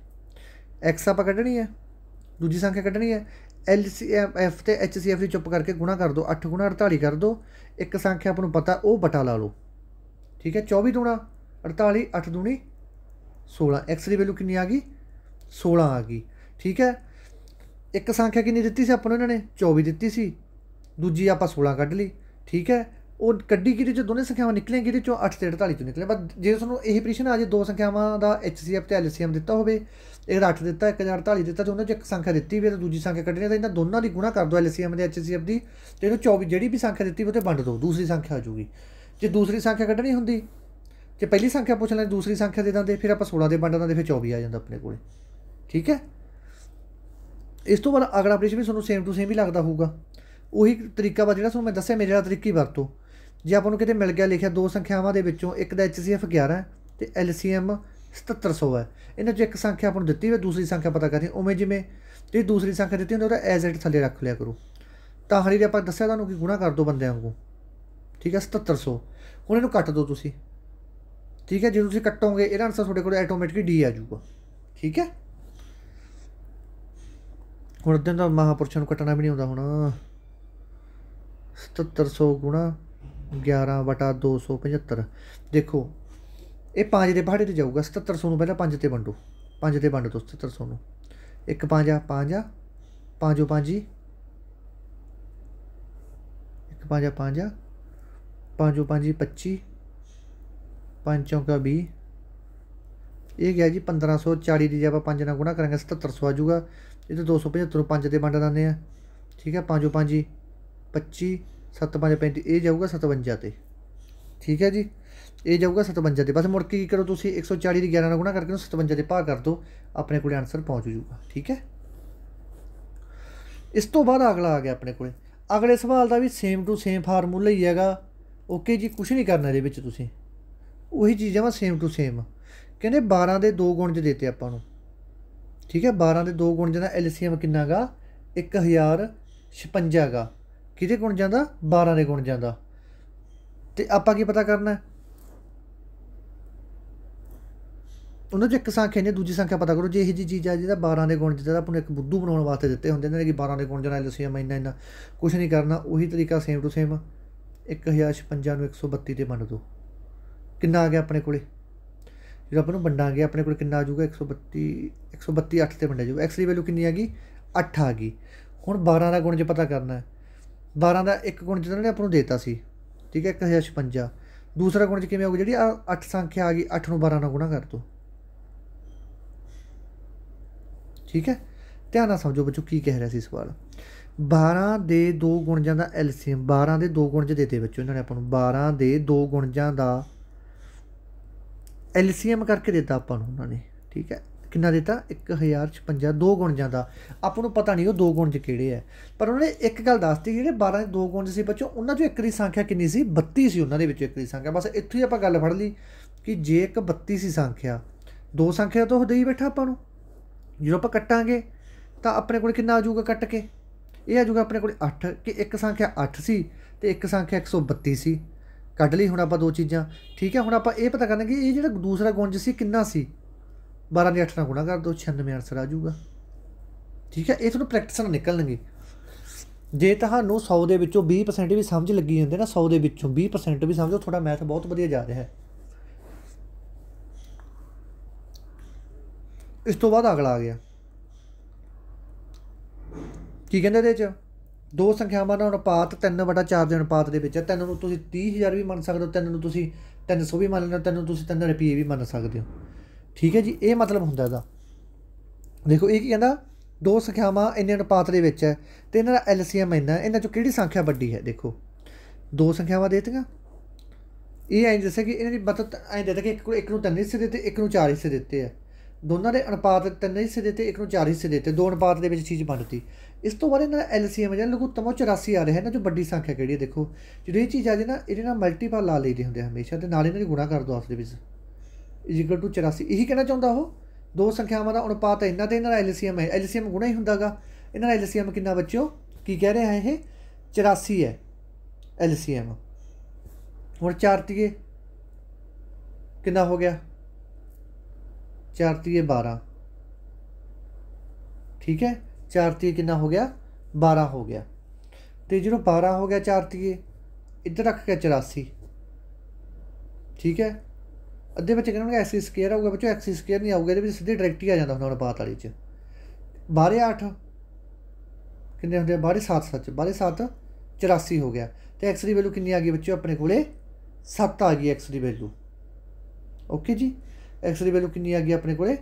x ਆਪਾਂ ਕੱਢਣੀ ਹੈ ਦੂਜੀ ਸੰਖਿਆ ਕੱਢਣੀ ਹੈ ਐਫ ਤੇ HCF ਦੀ ਚੁੱਪ ਕਰਕੇ ਗੁਣਾ ਕਰ ਦਿਓ 8 ਗੁਣਾ 48 ਕਰ ਦਿਓ ਇੱਕ ਸੰਖਿਆ ਆਪ ਨੂੰ ਪਤਾ ਉਹ ਬਟਾ ਲਾ ਲਓ ਠੀਕ ਹੈ 24 ਦੂਣਾ 48 8 ਦੂਣੀ 16 x ਦੀ ਵੈਲਿਊ ਕਿੰਨੀ ਆ ਗਈ 16 ਆ ਗਈ ਠੀਕ ਹੈ ਇੱਕ ਸੰਖਿਆ ਕਿੰਨੀ ਦਿੱਤੀ ਸੀ ਆਪ ਨੂੰ ਇਹਨਾਂ ਨੇ 24 ਦਿੱਤੀ ਸੀ ਦੂਜੀ ਆਪਾਂ 16 ਕੱਢ ਲਈ ਠੀਕ ਹੈ ਉਹ ਕੱਢੀ ਕਿਹਦੇ ਚੋਂ ਦੋਨੇ ਸੰਖਿਆਵਾਂ ਨਿਕਲੀਆਂ ਕਿਹਦੇ ਚੋਂ 8 ਤੇ 48 ਚੋਂ ਨਿਕਲੇ ਬਸ ਜੇ ਤੁਹਾਨੂੰ ਇਹ ਪ੍ਰਸ਼ਨ ਆ ਜੇ ਦੋ ਸੰਖਿਆਵਾਂ ਦਾ HCF ਤੇ LCM ਦਿੱਤਾ ਹੋਵੇ ਇੱਕ 8 ਦਿੱਤਾ 1048 ਦਿੱਤਾ ਤੇ ਉਹਨਾਂ ਚ ਇੱਕ ਸੰਖਿਆ ਦਿੱਤੀ ਹੋਵੇ ਤੇ ਦੂਜੀ ਸੰਖਿਆ ਕੱਢਣੀ ਤਾਂ ਇਹਨਾਂ ਦੋਨਾਂ ਦੀ ਗੁਣਾ ਕਰ ਦੋ LCM ਦੇ HCF ਦੀ ਤੇ ਇਹਨੂੰ 24 ਜਿਹੜੀ ਵੀ ਸੰਖਿਆ ਦਿੱਤੀ ਉਹ ਤੇ ਵੰਡ ਦੋ ਦੂਸਰੀ ਸੰਖਿਆ ਆ ਜੂਗੀ ਜੇ ਦੂਸਰੀ ਸੰਖਿਆ ਕੱਢਣੀ ਹੁੰਦੀ ਜੇ ਪਹਿਲੀ ਸੰਖਿਆ ਪੁੱਛ ਲੈਂਦੇ ਦੂਸਰੀ ਸੰਖਿਆ ਦੇ ਦਾਂਦੇ ਫਿਰ ਆਪਾਂ 16 ਦੇ ਵੰਡ ਦਾਂਦੇ ਫਿਰ 24 ਆ ਜਾਂਦਾ ਆਪਣੇ ਕੋਲੇ ਠੀਕ ਹੈ ਇਸ ਤੋਂ ਬਾਅਦ ਅਗਲਾ ਪ੍ਰਸ਼ਨ ਵੀ ਤੁਹਾਨੂੰ ਸੇਮ ਟੂ ਸੇਮ ਹੀ ਲੱਗਦਾ ਹੋਊਗਾ ਉਹੀ ਤਰੀਕਾ ਵਾ ਜਿਹੜਾ ਤੁਹਾਨੂੰ ਮੈਂ ਦੱਸਿਆ ਮੇਰੇ ਨਾਲ ਤਰੀਕੀ ਵਰਤੋ ਜੇ ਆਪਾਂ ਨੂੰ ਕਿਤੇ ਮਿਲ ਗਿਆ ਲਿਖਿਆ ਦੋ ਸੰਖਿਆਵਾਂ ਦੇ ਵਿੱਚੋਂ ਇੱਕ ਦਾ HCF 11 ਤੇ LCM 7700 ਹੈ ਇਹਨਾਂ ਚੋਂ ਇੱਕ ਸੰਖਿਆ ਆਪਾਂ ਨੂੰ ਦਿੱਤੀ ਹੋਈ ਦੂਸਰੀ ਸੰਖਿਆ ਪਤਾ ਕਰਨੀ ਉਵੇਂ ਜਿਵੇਂ ਤੇ ਦੂਸਰੀ ਸੰਖਿਆ ਦਿੱਤੀ ਹੁੰਦੀ ਉਹਦਾ ਐਜ਼ ਇਟ ਥੱਲੇ ਰੱਖ ਲਿਆ ਕਰੋ ਤਾਂ ਹਰੀ ਦੇ ਆਪਾਂ ਦੱਸਿਆ ਤੁਹਾਨੂੰ ਕਿ ਗੁਣਾ ਕਰ ਦੋ ਬੰਦਿਆਂ ਨੂੰ ਠੀਕ ਹੈ 7700 ਹੁਣ ਇਹਨੂੰ ਕੱਟ ਦਿਓ ਤੁਸੀਂ ਠੀਕ ਹੈ ਜੇ ਤੁਸੀਂ ਕੱਟੋਗੇ ਇਹਦਾ ਆਨਸਰ ਤੁਹਾਡੇ ਕੋਲ ਆਟੋਮੈਟਿਕਲੀ ਡੀ ਆ ਜਾਊਗਾ ਠੀਕ ਹੈ ਹੁਣ ਦਿਨ ਦਾ ਮਹਾਪੁਰਸ਼ਾਂ ਨੂੰ ਕੱਟਣਾ ਵੀ ਨਹੀਂ ਆਉਂਦਾ ਹੁਣ 7700 ਗੁਣਾ 11/275 ਦੇਖੋ ਇਹ 5 ਦੇ ਪਹਾੜੇ ਤੇ ਜਾਊਗਾ 7700 ਨੂੰ ਪਹਿਲਾਂ 5 ਤੇ ਵੰਡੋ 5 ਤੇ ਵੰਡ ਦੋ 7700 ਨੂੰ 1 5 ਆ 5 ਆ 5 ਜੀ 1 5 ਆ 5 ਆ 5 5 25 5 ਚੌਂਕਾ 20 ਇਹ ਗਿਆ ਜੀ 1540 ਦੀ ਜੇ ਆਪਾਂ 5 ਨਾਲ ਗੁਣਾ ਕਰਾਂਗੇ 7700 ਆ ਜਾਊਗਾ ਇਹ ਤੇ 275 ਨੂੰ 5 ਤੇ ਵੰਡ ਦਿੰਦੇ ਆ ਠੀਕ ਹੈ 5 5 25 7535 ਇਹ ਜਾਊਗਾ 57 ਤੇ ਠੀਕ ਹੈ ਜੀ ਇਹ ਜਾਊਗਾ 57 ਤੇ ਬਸ ਮੁੜ ਕੇ ਕੀ ਕਰੋ ਤੁਸੀਂ 140 ਦੀ 11 ਨਾਲ ਗੁਣਾ ਕਰਕੇ ਉਹਨੂੰ 57 ਦੇ ਭਾਗ ਕਰ ਦਿਓ ਆਪਣੇ ਕੋਲੇ ਆਨਸਰ ਪਹੁੰਚ ਜਾਊਗਾ ਠੀਕ ਹੈ ਇਸ ਤੋਂ ਬਾਅਦ ਅਗਲਾ ਆ ਗਿਆ ਆਪਣੇ ਕੋਲੇ ਅਗਲੇ ਸਵਾਲ ਦਾ ਵੀ ਸੇਮ ਟੂ ਸੇਮ ਫਾਰਮੂਲਾ ਹੀ ਹੈਗਾ ਓਕੇ ਜੀ ਕੁਝ ਨਹੀਂ ਕਰਨਾ ਇਹਦੇ ਵਿੱਚ ਤੁਸੀਂ ਉਹੀ ਚੀਜ਼ਾਂ ਵਾ ਸੇਮ ਟੂ ਸੇਮ ਕਹਿੰਦੇ 12 ਦੇ 2 ਗੁਣਜ ਦਿੱਤੇ ਆਪਾਂ ਨੂੰ ਠੀਕ ਹੈ 12 ਦੇ 2 ਗੁਣਜ ਦਾ ਐਲਸੀਐਮ ਕਿੰਨਾਗਾ 1056 ਗਾ ਕਿਹਦੇ ਗੁਣ ਜਾਂਦਾ 12 ਦੇ ਗੁਣ ਜਾਂਦਾ ਤੇ ਆਪਾਂ ਕੀ ਪਤਾ ਕਰਨਾ ਉਹਨਾਂ ਦੇ ਇੱਕ ਸੰਖਿਆ ਨੇ ਦੂਜੀ ਸੰਖਿਆ ਪਤਾ ਕਰੋ ਜੇ ਇਹ ਜੀ ਚੀਜ਼ ਆ ਜਿਹਦਾ 12 ਦੇ ਗੁਣ ਜਿਹਦਾ ਆਪਾਂ ਨੂੰ ਇੱਕ ਬੁੱਧੂ ਬਣਾਉਣ ਵਾਸਤੇ ਦਿੱਤੇ ਹੁੰਦੇ ਨੇ ਕਿ 12 ਦੇ ਗੁਣ ਜਨਾ ਲਸੀਆ ਇੰਨਾ ਇੰਨਾ ਕੁਝ ਨਹੀਂ ਕਰਨਾ ਉਹੀ ਤਰੀਕਾ ਸੇਮ ਟੂ ਸੇਮ 1056 ਨੂੰ 132 ਤੇ ਵੰਡ ਦਿਓ ਕਿੰਨਾ ਆ ਗਿਆ ਆਪਣੇ ਕੋਲੇ ਜਦੋਂ ਆਪਾਂ ਨੂੰ ਵੰਡਾਂਗੇ ਆਪਣੇ ਕੋਲ ਕਿੰਨਾ ਆ ਜਾਊਗਾ 132 132 8 ਤੇ ਵੰਡਿਆ ਜਾਊਗਾ x ਦੀ ਵੈਲਿਊ ਕਿੰਨੀ ਆ ਗਈ 8 ਆ ਗਈ ਹੁਣ 12 ਦਾ ਗੁਣ ਜੇ ਪਤਾ ਕਰਨਾ ਹੈ 12 ਦਾ ਇੱਕ ਗੁਣ ਜਿਹਨਾਂ ਨੇ ਆਪ ਨੂੰ ਦਿੱਤਾ ਸੀ ਠੀਕ ਹੈ 1056 ਦੂਸਰਾ ਗੁਣ ਚ ਕਿਵੇਂ ਹੋਊਗਾ ਜਿਹੜੀ ਆ 8 ਸੰਖਿਆ ਆ ਗਈ 8 ਨੂੰ 12 ਨਾਲ ਗੁਣਾ ਕਰ ਦੋ ਠੀਕ ਹੈ ਧਿਆਨ ਨਾਲ ਸਮਝੋ ਬੱਚੋ ਕੀ ਕਹਿ ਰਿਹਾ ਸੀ ਸਵਾਲ 12 ਦੇ 2 ਗੁਣਜਾਂ ਦਾ ਐਲਸੀਐਮ 12 ਦੇ 2 ਗੁਣਜ ਦੇਤੇ ਬੱਚੋ ਇਹਨਾਂ ਨੇ ਆਪਾਂ ਨੂੰ 12 ਦੇ 2 ਗੁਣਜਾਂ ਦਾ ਐਲਸੀਐਮ ਕਰਕੇ ਦਿੱਤਾ ਆਪਾਂ ਨੂੰ ਉਹਨਾਂ ਨੇ ਠੀਕ ਹੈ ਕਿੰਨਾ ਦਿੱਤਾ 1056 ਦੋ ਗੁਣ ਜਾਂਦਾ ਆਪ ਨੂੰ ਪਤਾ ਨਹੀਂ ਉਹ ਦੋ ਗੁਣ ਚ ਕਿਹੜੇ ਆ ਪਰ ਉਹਨੇ ਇੱਕ ਗੱਲ ਦੱਸਤੀ ਜਿਹੜੇ 12 ਦੇ ਦੋ ਗੁਣ ਸੀ ਬੱਚੋ ਉਹਨਾਂ ਚੋਂ ਇੱਕ ਦੀ ਸੰਖਿਆ ਕਿੰਨੀ ਸੀ 32 ਸੀ ਉਹਨਾਂ ਦੇ ਵਿੱਚੋਂ ਇੱਕ ਦੀ ਸੰਖਿਆ ਬਸ ਇੱਥੇ ਹੀ ਆਪਾਂ ਗੱਲ ਫੜ ਲਈ ਕਿ ਜੇ ਇੱਕ 32 ਸੀ ਸੰਖਿਆ ਦੋ ਸੰਖਿਆ ਤੋਂ ਦੇਈ ਬੈਠਾ ਆਪਾਂ ਨੂੰ ਜਦੋਂ ਆਪਾਂ ਕੱਟਾਂਗੇ ਤਾਂ ਆਪਣੇ ਕੋਲ ਕਿੰਨਾ ਆ ਜਾਊਗਾ ਕੱਟ ਕੇ ਇਹ ਆ ਜਾਊਗਾ ਆਪਣੇ ਕੋਲ 8 ਕਿ ਇੱਕ ਸੰਖਿਆ 8 ਸੀ ਤੇ ਇੱਕ ਸੰਖਿਆ 132 ਸੀ ਕੱਢ ਲਈ ਹੁਣ ਆਪਾਂ ਦੋ ਚੀਜ਼ਾਂ ਠੀਕ ਹੈ ਹੁਣ ਆਪਾਂ ਇਹ ਪਤਾ ਕਰਨਾ ਕਿ ਇਹ ਜਿਹੜਾ ਦੂਸਰਾ ਗੁਣਜ ਸੀ ਕਿੰਨਾ ਸੀ 12 ਦੇ 8 ਨਾਲ ਗੁਣਾ ਕਰ ਦੋ 96 ਆਨਸਰ ਆ ਜਾਊਗਾ ਠੀਕ ਹੈ ਇਹ ਤੁਹਾਨੂੰ ਪ੍ਰੈਕਟਿਸ ਨਾਲ ਨਿਕਲਣਗੇ ਜੇ ਤੁਹਾਨੂੰ 100 ਦੇ ਵਿੱਚੋਂ 20% ਵੀ ਸਮਝ ਲੱਗੀ ਜਾਂਦੇ ਨਾ 100 ਦੇ ਵਿੱਚੋਂ 20% ਵੀ ਸਮਝੋ ਤੁਹਾਡਾ ਮੈਥ ਬਹੁਤ ਵਧੀਆ ਜਾ ਰਿਹਾ ਹੈ ਇਸ ਤੋਂ ਬਾਅਦ ਅਗਲਾ ਆ ਗਿਆ ਕੀ ਕਹਿੰਦੇ ਇਹਦੇ ਚ ਦੋ ਸੰਖਿਆਵਾਂ ਦਾ ਅਨੁਪਾਤ 3/4 ਦੇ ਅਨੁਪਾਤ ਦੇ ਵਿੱਚ ਹੈ 3 ਨੂੰ ਤੁਸੀਂ 30000 ਵੀ ਮੰਨ ਸਕਦੇ ਹੋ 3 ਨੂੰ ਤੁਸੀਂ 300 ਵੀ ਮੰਨ ਲੈਣਾ 3 ਨੂੰ ਤੁਸੀਂ 3 ਰੁਪਏ ਵੀ ਮੰਨ ਸਕਦੇ ਹੋ ਠੀਕ ਹੈ ਜੀ ਇਹ ਮਤਲਬ ਹੁੰਦਾ ਇਹਦਾ ਦੇਖੋ ਇਹ ਕੀ ਕਹਿੰਦਾ ਦੋ ਸੰਖਿਆਵਾਂ ਇੰਨੇ ਅਨੁਪਾਤ ਦੇ ਵਿੱਚ ਹੈ ਤੇ ਇਹਨਾਂ ਦਾ ਐਲਸੀਐਮ ਇੰਨਾ ਇਹਨਾਂ ਚੋਂ ਕਿਹੜੀ ਸੰਖਿਆ ਵੱਡੀ ਹੈ ਦੇਖੋ ਦੋ ਸੰਖਿਆਵਾਂ ਦੇ ਦਿੱਤੀਆਂ ਇਹ ਐਂ ਦੱਸਿਆ ਕਿ ਇਹਨਾਂ ਦੀ ਮਤਲਬ ਐਂ ਦੇ ਦਿੱਤਾ ਕਿ ਇੱਕ ਨੂੰ ਇੱਕ ਨੂੰ ਤਿੰਨ ਹਿੱਸੇ ਦਿੱਤੇ ਇੱਕ ਨੂੰ ਚਾਰ ਹਿੱਸੇ ਦਿੱਤੇ ਆ ਦੋਨਾਂ ਦੇ ਅਨੁਪਾਤ ਤਿੰਨ ਹਿੱਸੇ ਦਿੱਤੇ ਇੱਕ ਨੂੰ ਚਾਰ ਹਿੱਸੇ ਦਿੱਤੇ ਦੋ ਅਨੁਪਾਤ ਦੇ ਵਿੱਚ ਚੀਜ਼ ਬਣਦੀ ਇਸ ਤੋਂ ਬਾਅਦ ਇਹਨਾਂ ਦਾ ਐਲਸੀਐਮ ਜਿਹੜਾ ਲਘੂਤਮ 84 ਆ ਰਿਹਾ ਹੈ ਨਾ ਜੋ ਵੱਡੀ ਸੰਖਿਆ ਕਿਹੜੀ ਹੈ ਦੇਖੋ ਜਿਹੜੀ ਚੀਜ਼ ਆ ਜੇ ਨਾ ਇਹਦੇ ਨਾਲ ਮਲਟੀਪਲ ਲਾ ਲਈਦੇ ਹੁੰਦੇ ਹਮੇਸ਼ਾ ਤੇ ਨਾਲ ਇਹਨਾਂ ਦੀ ਗੁਣਾ ਕਰ ਦੋ ਆਪਸ ਦੇ ਵਿੱਚ ਟੂ 84 ਇਹੀ ਕਹਿਣਾ ਚਾਹੁੰਦਾ ਉਹ ਦੋ ਸੰਖਿਆਵਾਂ ਦਾ ਅਨੁਪਾਤ ਹੈ ਇਹਨਾਂ ਦੇ ਇਹਨਾਂ ਦਾ ਐਲਸੀਐਮ ਹੈ ਐਲਸੀਐਮ ਗੁਣਾ ਹੀ ਹੁੰਦਾਗਾ ਇਹਨਾਂ ਦਾ ਐਲਸੀਐਮ ਕਿੰਨਾ ਬੱਚਿਓ ਕੀ ਕਹਿ ਰਿਹਾ ਇਹ 84 ਹੈ ਐਲਸੀਐਮ ਹੁਣ 4 ਤੀਏ ਕਿੰਨਾ ਹੋ ਗਿਆ 4 ਤੀਏ 12 ਠੀਕ ਹੈ 4 ਤੀਏ ਕਿੰਨਾ ਹੋ ਗਿਆ 12 ਹੋ ਗਿਆ ਤੇ ਜਦੋਂ 12 ਹੋ ਗਿਆ 4 ਤੀਏ ਇੱਧਰ ਰੱਖ ਕੇ 84 ਠੀਕ ਹੈ ਅੱਧੇ ਬੱਚੇ ਕਹਿੰਦੇ ਨੇ ਐਕਸਿਸ ਸਕੁਅਰ ਆਊਗਾ ਬੱਚੋ ਐਕਸਿਸ ਸਕੁਅਰ ਨਹੀਂ ਆਊਗਾ ਇਹਦੇ ਵਿੱਚ ਸਿੱਧੇ ਡਾਇਰੈਕਟ ਹੀ ਆ ਜਾਂਦਾ ਹੁਣ ਬਾਤ ਵਾਲੀ ਚ 12 8 ਕਿੰਨੇ ਹੁੰਦੇ 12 7 ਸੱਚ 12 7 84 ਹੋ ਗਿਆ ਤੇ ਐਕਸ ਦੀ ਵੈਲਿਊ ਕਿੰਨੀ ਆ ਗਈ ਬੱਚੋ ਆਪਣੇ ਕੋਲੇ 7 ਆ ਗਈ ਐਕਸ ਦੀ ਵੈਲਿਊ ਓਕੇ ਜੀ ਐਕਸ ਦੀ ਵੈਲਿਊ ਕਿੰਨੀ ਆ ਗਈ ਆਪਣੇ ਕੋਲੇ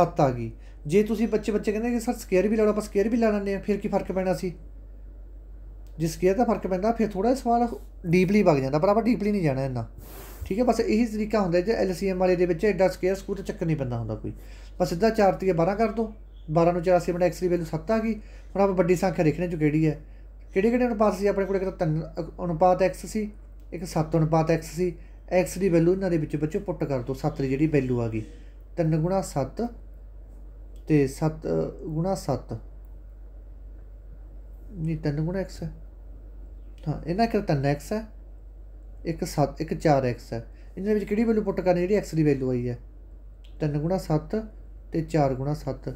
7 ਆ ਗਈ ਜੇ ਤੁਸੀਂ ਬੱਚੇ ਬੱਚੇ ਕਹਿੰਦੇ ਕਿ ਸਰ ਸਕੁਅਰ ਵੀ ਲਾਉਣਾ ਆਪਾਂ ਸਕੁਅਰ ਵੀ ਲਾ ਲੈਂਦੇ ਆ ਫਿਰ ਕੀ ਫਰਕ ਪੈਣਾ ਸੀ ਜੇ ਸਕੇਅਰ ਦਾ ਫਰਕ ਪੈਂਦਾ ਫਿਰ ਥੋੜਾ ਸਵਾਲ ਡੀਪਲੀ ਵਗ ਜਾਂਦਾ ਪਰ ਆਪਾਂ ਡੀਪਲੀ ਨਹੀਂ ਜਾਣਾ ਇੰਨਾ ਠੀਕ ਹੈ ਬਸ ਇਹੀ ਤਰੀਕਾ ਹੁੰਦਾ ਜੇ ਐਲਸੀਐਮ ਵਾਲੇ ਦੇ ਵਿੱਚ ਐਡਾ ਸਕੇਅਰ ਸਕੂਟ ਚੱਕ ਨਹੀਂ ਪੈਂਦਾ ਹੁੰਦਾ ਕੋਈ ਬਸ ਸਿੱਧਾ 4 ਤੇ 12 ਕਰ ਦੋ 12 ਨੂੰ 84 ਬਣਾ ਐਕਸ ਦੀ ਵੈਲਿਊ 7 ਆ ਗਈ ਹੁਣ ਆਪਾਂ ਵੱਡੀ ਸੰਖਿਆ ਦੇਖਣੇ ਚੋ ਕਿਹੜੀ ਹੈ ਕਿਹੜੇ ਕਿਹੜੇ ਅਨੁਪਾਤ ਸੀ ਆਪਣੇ ਕੋਲ ਇੱਕ ਤਾਂ 3 ਅਨੁਪਾਤ ਐਕਸ ਸੀ ਇੱਕ 7 ਅਨੁਪਾਤ ਐਕਸ ਸੀ ਐਕਸ ਦੀ ਵੈਲਿਊ ਇਹਨਾਂ ਦੇ ਵਿੱਚ ਬੱਚੋ ਪੁੱਟ ਕਰ ਦੋ 7 ਦੀ ਜਿਹੜੀ ਵੈਲਿਊ ਆ ਗਈ 3 7 ਤੇ 7 7 ਨਹੀਂ 3 x ਹਾਂ ਇਹਨਾਂ ਕਿਹੜਾ ਨੈਕਸ ਹੈ ਇੱਕ 7 ਇੱਕ 4x ਹੈ ਇਹਨਾਂ ਵਿੱਚ ਕਿਹੜੀ ਵੈਲਿਊ ਪੁੱਟ ਕਰਨੀ ਜਿਹੜੀ x ਦੀ ਵੈਲਿਊ ਆਈ ਹੈ 3 7 ਤੇ 4 7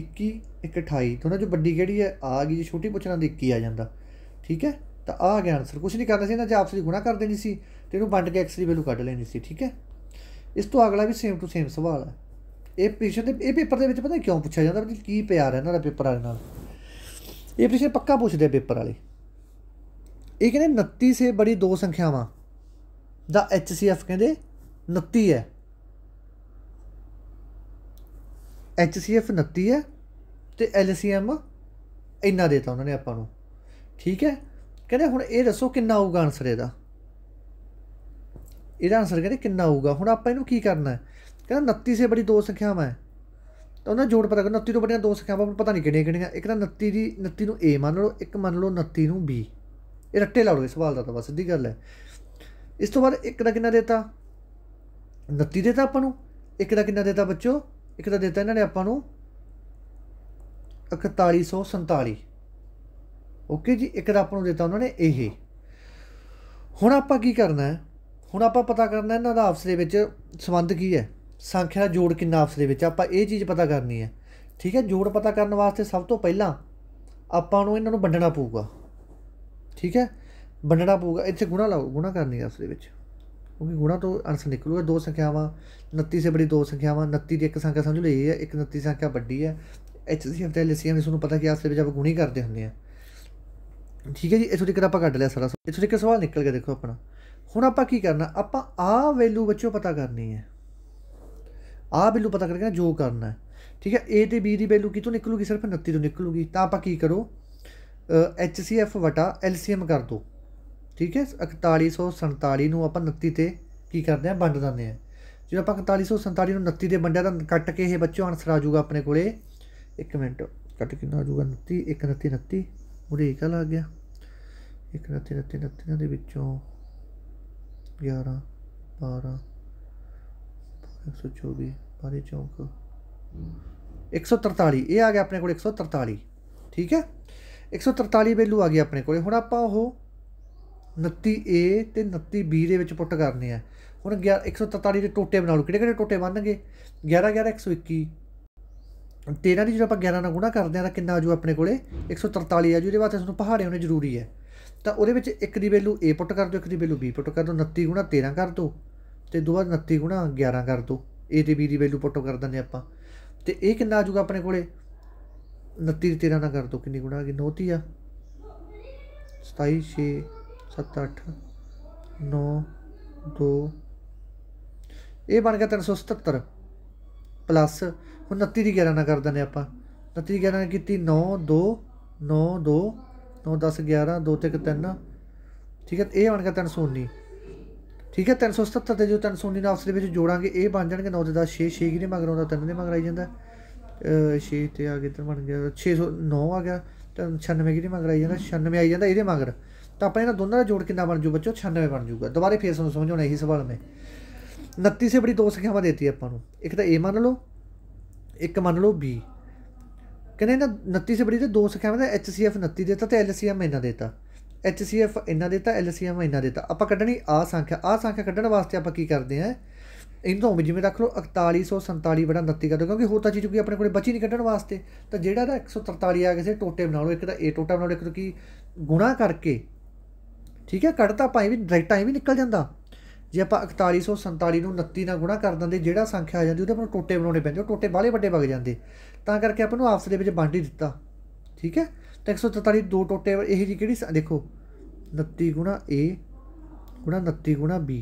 21 28 ਦੋਨਾਂ ਚੋਂ ਵੱਡੀ ਕਿਹੜੀ ਹੈ ਆ ਗਈ ਜੇ ਛੋਟੀ ਪੁੱਛਣਾ ਤਾਂ 21 ਆ ਜਾਂਦਾ ਠੀਕ ਹੈ ਤਾਂ ਆ ਗਿਆ ਆਨਸਰ ਕੁਝ ਨਹੀਂ ਕਰਨਾ ਸੀ ਇਹਨਾਂ 'ਚ ਆਪਸ ਵਿੱਚ ਗੁਣਾ ਕਰ ਦੇਣੀ ਸੀ ਤੇ ਇਹਨੂੰ ਵੰਡ ਕੇ x ਦੀ ਵੈਲਿਊ ਕੱਢ ਲੈਣੀ ਸੀ ਠੀਕ ਹੈ ਇਸ ਤੋਂ ਅਗਲਾ ਵੀ ਸੇਮ ਟੂ ਸੇਮ ਸਵਾਲ ਹੈ ਇਹ ਪ੍ਰਸ਼ਨ ਦੇ ਇਹ ਪੇਪਰ ਦੇ ਵਿੱਚ ਪਤਾ ਕਿਉਂ ਪੁੱਛਿਆ ਜਾਂਦਾ ਵੀ ਕੀ ਪਿਆਰ ਹੈ ਇਹਨਾਂ ਦਾ ਪੇਪਰ ਵਾਲੇ ਨਾਲ ਇਹ ਪ੍ਰਸ਼ਨ ਪੱਕਾ ਪੁੱਛਦੇ ਪੇਪਰ ਵਾਲੇ ਇਹ ਕਹਿੰਦੇ 29 ਸੇ ਬੜੀ ਦੋ ਸੰਖਿਆਵਾਂ ਦਾ HCF ਕਹਿੰਦੇ 29 ਹੈ HCF 29 ਹੈ ਤੇ LCM ਇੰਨਾ ਦੇਤਾ ਉਹਨਾਂ ਨੇ ਆਪਾਂ ਨੂੰ ਠੀਕ ਹੈ ਕਹਿੰਦੇ ਹੁਣ ਇਹ ਦੱਸੋ ਕਿੰਨਾ ਆਊਗਾ ਆਨਸਰ ਇਹਦਾ ਇਹਦਾ ਆਨਸਰ ਕਹਿੰਦੇ ਕਿੰਨਾ ਆਊਗਾ ਹੁਣ ਆਪਾਂ ਇਹਨੂੰ ਕੀ ਕਰਨਾ ਹੈ ਕਹਿੰਦਾ 29 ਸੇ ਬੜੀ ਦੋ ਸੰਖਿਆਵਾਂ ਹੈ ਤਾਂ ਉਹਨਾਂ ਜੋੜ ਪਤਾ ਕਰਨਾ 29 ਤੋਂ ਬੜੀਆਂ ਦੋ ਸੰਖਿਆਵਾਂ ਨੂੰ ਪਤਾ ਨਹੀਂ ਕਿਹੜੀਆਂ ਕਿਹੜੀਆਂ ਇੱਕ ਤਾਂ 29 ਦੀ 29 ਨੂੰ A ਮੰਨ ਲਓ ਇੱਕ ਮੰਨ ਲਓ 29 ਨੂੰ B ਇਹ ਰੱਟੇ ਲਾ ਲਓ ਸਵਾਲ ਦਾ ਤਾਂ ਬਸ ਸਿੱਧੀ ਗੱਲ ਹੈ ਇਸ ਤੋਂ ਬਾਅਦ ਇੱਕ ਦਾ ਕਿੰਨਾ ਦਿੱਤਾ 29 ਦਿੱਤਾ ਆਪਾਂ ਨੂੰ ਇੱਕ ਦਾ ਕਿੰਨਾ ਦਿੱਤਾ ਬੱਚੋ ਇੱਕ ਦਾ ਦਿੱਤਾ ਇਹਨਾਂ ਨੇ ਆਪਾਂ ਨੂੰ 4147 ਓਕੇ ਜੀ ਇੱਕ ਦਾ ਆਪਾਂ ਨੂੰ ਦਿੱਤਾ ਉਹਨਾਂ ਨੇ ਇਹ ਹੁਣ ਆਪਾਂ ਕੀ ਕਰਨਾ ਹੈ ਹੁਣ ਆਪਾਂ ਪਤਾ ਕਰਨਾ ਇਹਨਾਂ ਦਾ ਆਪਸ ਦੇ ਵਿੱਚ ਸੰਬੰਧ ਕੀ ਹੈ ਸੰਖਿਆ ਦਾ ਜੋੜ ਕਿੰਨਾ ਆਪਸ ਦੇ ਵਿੱਚ ਆਪਾਂ ਇਹ ਚੀਜ਼ ਪਤਾ ਕਰਨੀ ਹੈ ਠੀਕ ਹੈ ਜੋੜ ਪਤਾ ਕਰਨ ਵਾਸਤੇ ਸਭ ਤੋਂ ਪਹਿਲਾਂ ਆਪਾਂ ਨੂੰ ਇਹਨਾਂ ਨੂੰ ਵੰਡਣਾ ਪਊਗਾ ਠੀਕ ਹੈ ਵੰਡਣਾ ਪਊਗਾ ਇੱਥੇ ਗੁਣਾ ਲਾਓ ਗੁਣਾ ਕਰਨੀ ਹੈ ਉਸ ਦੇ ਵਿੱਚ ਕਿਉਂਕਿ ਗੁਣਾ ਤੋਂ ਅੰਸ਼ ਨਿਕਲੂਗਾ ਦੋ ਸੰਖਿਆਵਾਂ 29 ਸੇ ਬੜੀ ਦੋ ਸੰਖਿਆਵਾਂ 29 ਦੀ ਇੱਕ ਸੰਖਿਆ ਸਮਝ ਲਈ ਹੈ ਇੱਕ 29 ਸੰਖਿਆ ਵੱਡੀ ਹੈ ਐਚਸੀਐਮ ਤੇ ਐਲਸੀਐਮ ਇਸ ਨੂੰ ਪਤਾ ਕਿ ਦੇ ਵਿੱਚ ਆਪਾਂ ਗੁਣੀ ਕਰਦੇ ਹੁੰਦੇ ਆ ਠੀਕ ਹੈ ਜੀ ਇਥੋਂ ਤੱਕ ਆਪਾਂ ਕੱਢ ਲਿਆ ਸਾਰਾ ਇਥੋਂ ਤੱਕ ਸਵਾਲ ਨਿਕਲ ਗਿਆ ਦੇਖੋ ਆਪਣਾ ਹੁਣ ਆਪਾਂ ਕੀ ਕਰਨਾ ਆਪਾਂ ਆ ਵੈਲਿਊ ਬੱਚੋ ਪਤਾ ਕਰਨੀ ਹੈ ਆ ਵੈਲਿਊ ਪਤਾ ਕਰਕੇ ਨਾ ਜੋ ਕਰਨਾ ਹੈ ਠੀਕ ਹੈ a ਤੇ b ਦੀ ਵੈਲਿਊ ਕਿਤੋਂ ਨਿਕਲੂਗੀ ਸਿਰਫ 29 ਤੋਂ ਨਿਕਲੂਗੀ ਤਾਂ ਆਪਾਂ ਕੀ ਕਰੋ ਐਚਸੀਐਫ ਵਟਾ ਐਲਸੀਐਮ ਕਰ ਦੋ ਠੀਕ ਹੈ 4147 ਨੂੰ ਆਪਾਂ 29 ਤੇ ਕੀ ਕਰਦੇ ਆ ਵੰਡ ਦਿੰਦੇ ਆ ਜੇ ਆਪਾਂ 4147 ਨੂੰ 29 ਦੇ ਵੰਡਿਆ ਤਾਂ ਕੱਟ ਕੇ ਇਹ ਬੱਚੋ ਆਨਸਰ ਆ ਜਾਊਗਾ ਆਪਣੇ ਕੋਲੇ 1 ਮਿੰਟ ਕੱਟ ਕਿੰਨਾ ਆ ਜਾਊਗਾ 29 1 29 ਉਰੇ ਇੱਕ ਆ ਗਿਆ 1 29 29 ਦੇ ਵਿੱਚੋਂ 11 12 124 ਬਾਰੇ ਚੌਂਕ 143 ਇਹ ਆ ਗਿਆ ਆਪਣੇ ਕੋਲ 143 ਠੀਕ ਹੈ 143 ਵੈਲੂ ਆ ਗਈ ਆਪਣੇ ਕੋਲੇ ਹੁਣ ਆਪਾਂ ਉਹ 29A ਤੇ 29B ਦੇ ਵਿੱਚ ਪੁੱਟ ਕਰਨੇ ਆ ਹੁਣ 143 ਦੇ ਟੋਟੇ ਬਣਾ ਲਓ ਕਿਹੜੇ ਕਿਹੜੇ ਟੋਟੇ ਬਣਨਗੇ 11 11 121 13 ਦੀ ਜਦੋਂ ਆਪਾਂ 11 ਨਾਲ ਗੁਣਾ ਕਰਦੇ ਆ ਤਾਂ ਕਿੰਨਾ ਆਜੂ ਆਪਣੇ ਕੋਲੇ 143 ਆਜੂ ਇਹਦੇ ਵਾਸਤੇ ਤੁਹਾਨੂੰ ਪਹਾੜੇ ਹੋਣੇ ਜ਼ਰੂਰੀ ਹੈ ਤਾਂ ਉਹਦੇ ਵਿੱਚ ਇੱਕ ਦੀ ਵੈਲਿਊ A ਪੁੱਟ ਕਰ ਦਿਓ ਇੱਕ ਦੀ ਵੈਲਿਊ B ਪੁੱਟ ਕਰ ਦਿਓ 29 ਗੁਣਾ 13 ਕਰ ਦਿਓ ਤੇ ਦੋ ਵਾਰ 29 ਗੁਣਾ 11 ਕਰ ਦਿਓ A ਤੇ B ਦੀ ਵੈਲਿਊ ਪੁੱਟ ਕਰ ਦਿੰਦੇ ਆਪਾਂ ਤੇ ਇਹ ਕਿੰਨਾ ਆਜੂਗਾ ਆਪਣੇ ਕੋਲੇ 29 13 ਨਾਲ ਕਰ ਦਿਓ ਕਿੰਨੀ ਗੁਣਾ ਆ ਗਈ 9 30 ਆ 27 6 7 8 9 2 ਇਹ ਬਣ ਗਿਆ 377 ਪਲੱਸ 29 ਦੀ 11 ਨਾਲ ਕਰ ਦਿੰਦੇ ਆਪਾਂ 29 ਦੀ 11 ਕੀਤੀ 9 2 9 2 9 10 11 2 3 3 ਠੀਕ ਹੈ ਇਹ ਬਣ ਗਿਆ 319 ਠੀਕ ਹੈ 377 ਤੇ ਜੋ 319 ਨਾਲ ਆਪਸ ਦੇ ਵਿੱਚ ਜੋੜਾਂਗੇ ਇਹ ਬਣ ਜਾਣਗੇ 9 ਦੇ 10 6 6 ਕਿਹਦੇ ਮਗਰ ਆਉਂਦਾ 3 ਦੇ ਮਗਰ ਆਈ ਜਾਂਦਾ 6 ਤੇ ਆ ਗਿਆ ਇੱਧਰ ਬਣ ਗਿਆ 609 ਆ ਗਿਆ 96 ਦੀ ਮਗਰ ਆਈ ਜਾਂਦਾ 96 ਆਈ ਜਾਂਦਾ ਇਹਦੇ ਮਗਰ ਤਾਂ ਆਪਾਂ ਇਹਨਾਂ ਦੋਨਾਂ ਦਾ ਜੋੜ ਕਿੰਨਾ ਬਣ ਜੂ ਬੱਚੋ 96 ਬਣ ਜੂਗਾ ਦੁਬਾਰੇ ਫੇਰ ਸਾਨੂੰ ਸਮਝਾਉਣਾ ਇਹੀ ਸਵਾਲ ਮੈਂ 29 ਸੇ ਬੜੀ ਦੋ ਸੰਖਿਆਵਾਂ ਦਿੱਤੀ ਆਪਾਂ ਨੂੰ ਇੱਕ ਤਾਂ A ਮੰਨ ਲਓ ਇੱਕ ਮੰਨ ਲਓ B ਕਹਿੰਦੇ ਇਹਨਾਂ 29 ਸੇ ਬੜੀ ਤੇ ਦੋ ਸੰਖਿਆਵਾਂ ਦਾ HCF 29 ਦਿੱਤਾ ਤੇ LCM ਇਹਨਾਂ ਦਿੱਤਾ HCF ਇਹਨਾਂ ਦਿੱਤਾ LCM ਇਹਨਾਂ ਦਿੱਤਾ ਆਪਾਂ ਕੱਢਣੀ ਆ ਸੰਖਿਆ ਆ ਸੰਖਿਆ ਕੱਢਣ ਵਾਸਤੇ ਆਪਾਂ ਕੀ ਕਰਦੇ ਆ ਇਹਨੂੰ ਵੀ ਜਿਵੇਂ ਰੱਖ ਲਓ 4147 ਬੜਾ 29 ਕਰ ਦਿਓ ਕਿਉਂਕਿ ਹੋਰ ਤਾਂ ਚੀਜ਼ ਕੋਈ ਆਪਣੇ ਕੋਲੇ ਬਚੀ ਨਹੀਂ ਕੱਢਣ ਵਾਸਤੇ ਤਾਂ ਜਿਹੜਾ ਦਾ 143 ਆ ਗਿਆ ਸੀ ਟੋਟੇ ਬਣਾ ਲਓ ਇੱਕ ਤਾਂ A ਟੋਟਾ ਬਣਾ ਲਓ ਇੱਕ ਤਾਂ ਕੀ ਗੁਣਾ ਕਰਕੇ ਠੀਕ ਹੈ ਕੱਢਤਾ ਭਾਈ ਵੀ ਡਾਇਰੈਕਟ ਹੀ ਵੀ ਨਿਕਲ ਜਾਂਦਾ ਜੇ ਆਪਾਂ 4147 ਨੂੰ 29 ਨਾਲ ਗੁਣਾ ਕਰ ਦਿੰਦੇ ਜਿਹੜਾ ਸੰਖਿਆ ਆ ਜਾਂਦੀ ਉਹਦੇ ਆਪਾਂ ਟੋਟੇ ਬਣਾਉਣੇ ਪੈਂਦੇ ਉਹ ਟੋਟੇ ਬਾਲੇ ਵੱਡੇ ਵਗ ਜਾਂਦੇ ਤਾਂ ਕਰਕੇ ਆਪਾਂ ਨੂੰ ਆਪਸ ਦੇ ਵਿੱਚ ਵੰਡ ਹੀ ਦਿੱਤਾ ਠੀਕ ਹੈ ਤਾਂ 143 ਦੋ ਟੋਟੇ ਇਹ ਜੀ ਕਿਹੜੀ ਦੇਖੋ 29 a 29 b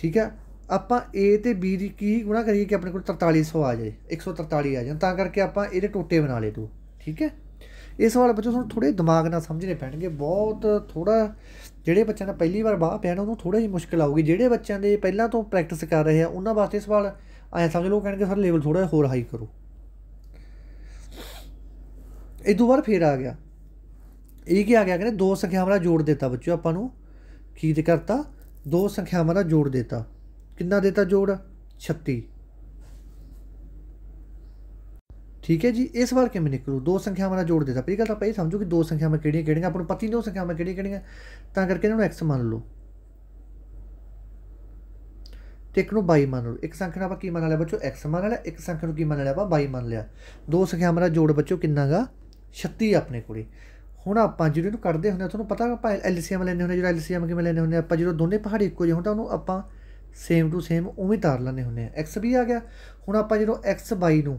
ਠੀਕ ਹੈ ਆਪਾਂ a ਤੇ b ਦੀ ਕੀ ਗੁਣਾ ਕਰੀਏ ਕਿ ਆਪਣੇ ਕੋਲ 4300 ਆ ਜਾਏ 143 ਆ ਜਾਣ ਤਾਂ ਕਰਕੇ ਆਪਾਂ ਇਹਦੇ ਟੋਟੇ ਬਣਾ ਲਏ ਤੂੰ ਠੀਕ ਹੈ ਇਹ ਸਵਾਲ ਬੱਚੋ ਤੁਹਾਨੂੰ ਥੋੜੇ ਦਿਮਾਗ ਨਾਲ ਸਮਝਣੇ ਪੈਣਗੇ ਬਹੁਤ ਥੋੜਾ ਜਿਹੜੇ ਬੱਚਿਆਂ ਦਾ ਪਹਿਲੀ ਵਾਰ ਬਾਹ ਪਿਆ ਨਾ ਉਹਨੂੰ ਥੋੜਾ ਜਿਹਾ ਮੁਸ਼ਕਲ ਆਊਗੀ ਜਿਹੜੇ ਬੱਚਿਆਂ ਦੇ ਪਹਿਲਾਂ ਤੋਂ ਪ੍ਰੈਕਟਿਸ ਕਰ ਰਹੇ ਆ ਉਹਨਾਂ ਵਾਸਤੇ ਸਵਾਲ ਆਇਆ ਸਮਝ ਲਓ ਕਹਿਣਗੇ ਸਰ ਲੈਵਲ ਥੋੜਾ ਹੋਰ ਹਾਈ ਕਰੋ ਇਹ ਦੋ ਵਾਰ ਫੇਰ ਆ ਗਿਆ ਇਹ ਕੀ ਆ ਗਿਆ ਕਹਿੰਦੇ ਦੋ ਸੰਖਿਆਵਾਂ ਦਾ ਜੋੜ ਦਿੱਤਾ ਬੱਚਿਓ ਆਪਾਂ ਨੂੰ ਕੀ ਤੇ ਕਰਤਾ ਦੋ ਸੰਖਿਆਵਾਂ ਦਾ ਜੋੜ ਦਿੱਤਾ ਕਿੰਨਾ ਦਿੱਤਾ ਜੋੜ 36 ਠੀਕ ਹੈ ਜੀ ਇਸ ਵਾਰ ਕਿਵੇਂ ਨਿਕਲੂ ਦੋ ਸੰਖਿਆਵਾਂ ਨਾਲ ਜੋੜ ਦਿੱਤਾ ਪਹਿਲੀ ਗੱਲ ਤਾਂ ਪਹਿਲੇ ਸਮਝੋ ਕਿ ਦੋ ਸੰਖਿਆਵਾਂ ਕਿਹੜੀਆਂ ਕਿਹੜੀਆਂ ਆਪਾਂ ਨੂੰ ਪਤਾ ਨਹੀਂ ਉਹ ਸੰਖਿਆਵਾਂ ਕਿਹੜੀਆਂ ਕਿਹੜੀਆਂ ਤਾਂ ਕਰਕੇ ਇਹਨਾਂ ਨੂੰ x ਮੰਨ ਲਓ ਤੇ ਇੱਕ ਨੂੰ 22 ਮੰਨ ਲਓ ਇੱਕ ਸੰਖਿਆ ਆਪਾਂ ਕੀ ਮੰਨ ਲਿਆ ਬੱਚੋ x ਮੰਨ ਲਿਆ ਇੱਕ ਸੰਖਿਆ ਨੂੰ ਕੀ ਮੰਨ ਲਿਆ ਆਪਾਂ 22 ਮੰਨ ਲਿਆ ਦੋ ਸੰਖਿਆਵਾਂ ਦਾ ਜੋੜ ਬੱਚੋ ਕਿੰਨਾਗਾ 36 ਆਪਣੇ ਕੋਲੇ ਹੁਣ ਆਪਾਂ ਜਿਹੜੇ ਨੂੰ ਕੱਢਦੇ ਹੁੰਦੇ ਤੁਹਾਨੂੰ ਪਤਾ ਆਪਾਂ ਐਲਸੀਐਮ ਲੈਣੇ ਹੁੰਦੇ ਜਿਹੜਾ ਐਲਸੀਐਮ ਕਿਵੇਂ ਲੈਣੇ ਹੁੰਦੇ ਆਪਾਂ ਜਿਹੜਾ ਦੋਨੇ ਪਹਾੜੀ ਇੱਕੋ ਜਿਹੇ ਹੁੰਦਾ ਉਹਨੂੰ ਆਪਾਂ ਸੇਮ ਟੂ ਸੇਮ ਉਵੇਂ ਤਾਰ ਲੈਣੇ ਹੁੰਦੇ ਆ x ਵੀ ਆ ਗਿਆ ਹੁਣ ਆਪਾਂ ਜਦੋਂ x 22 ਨੂੰ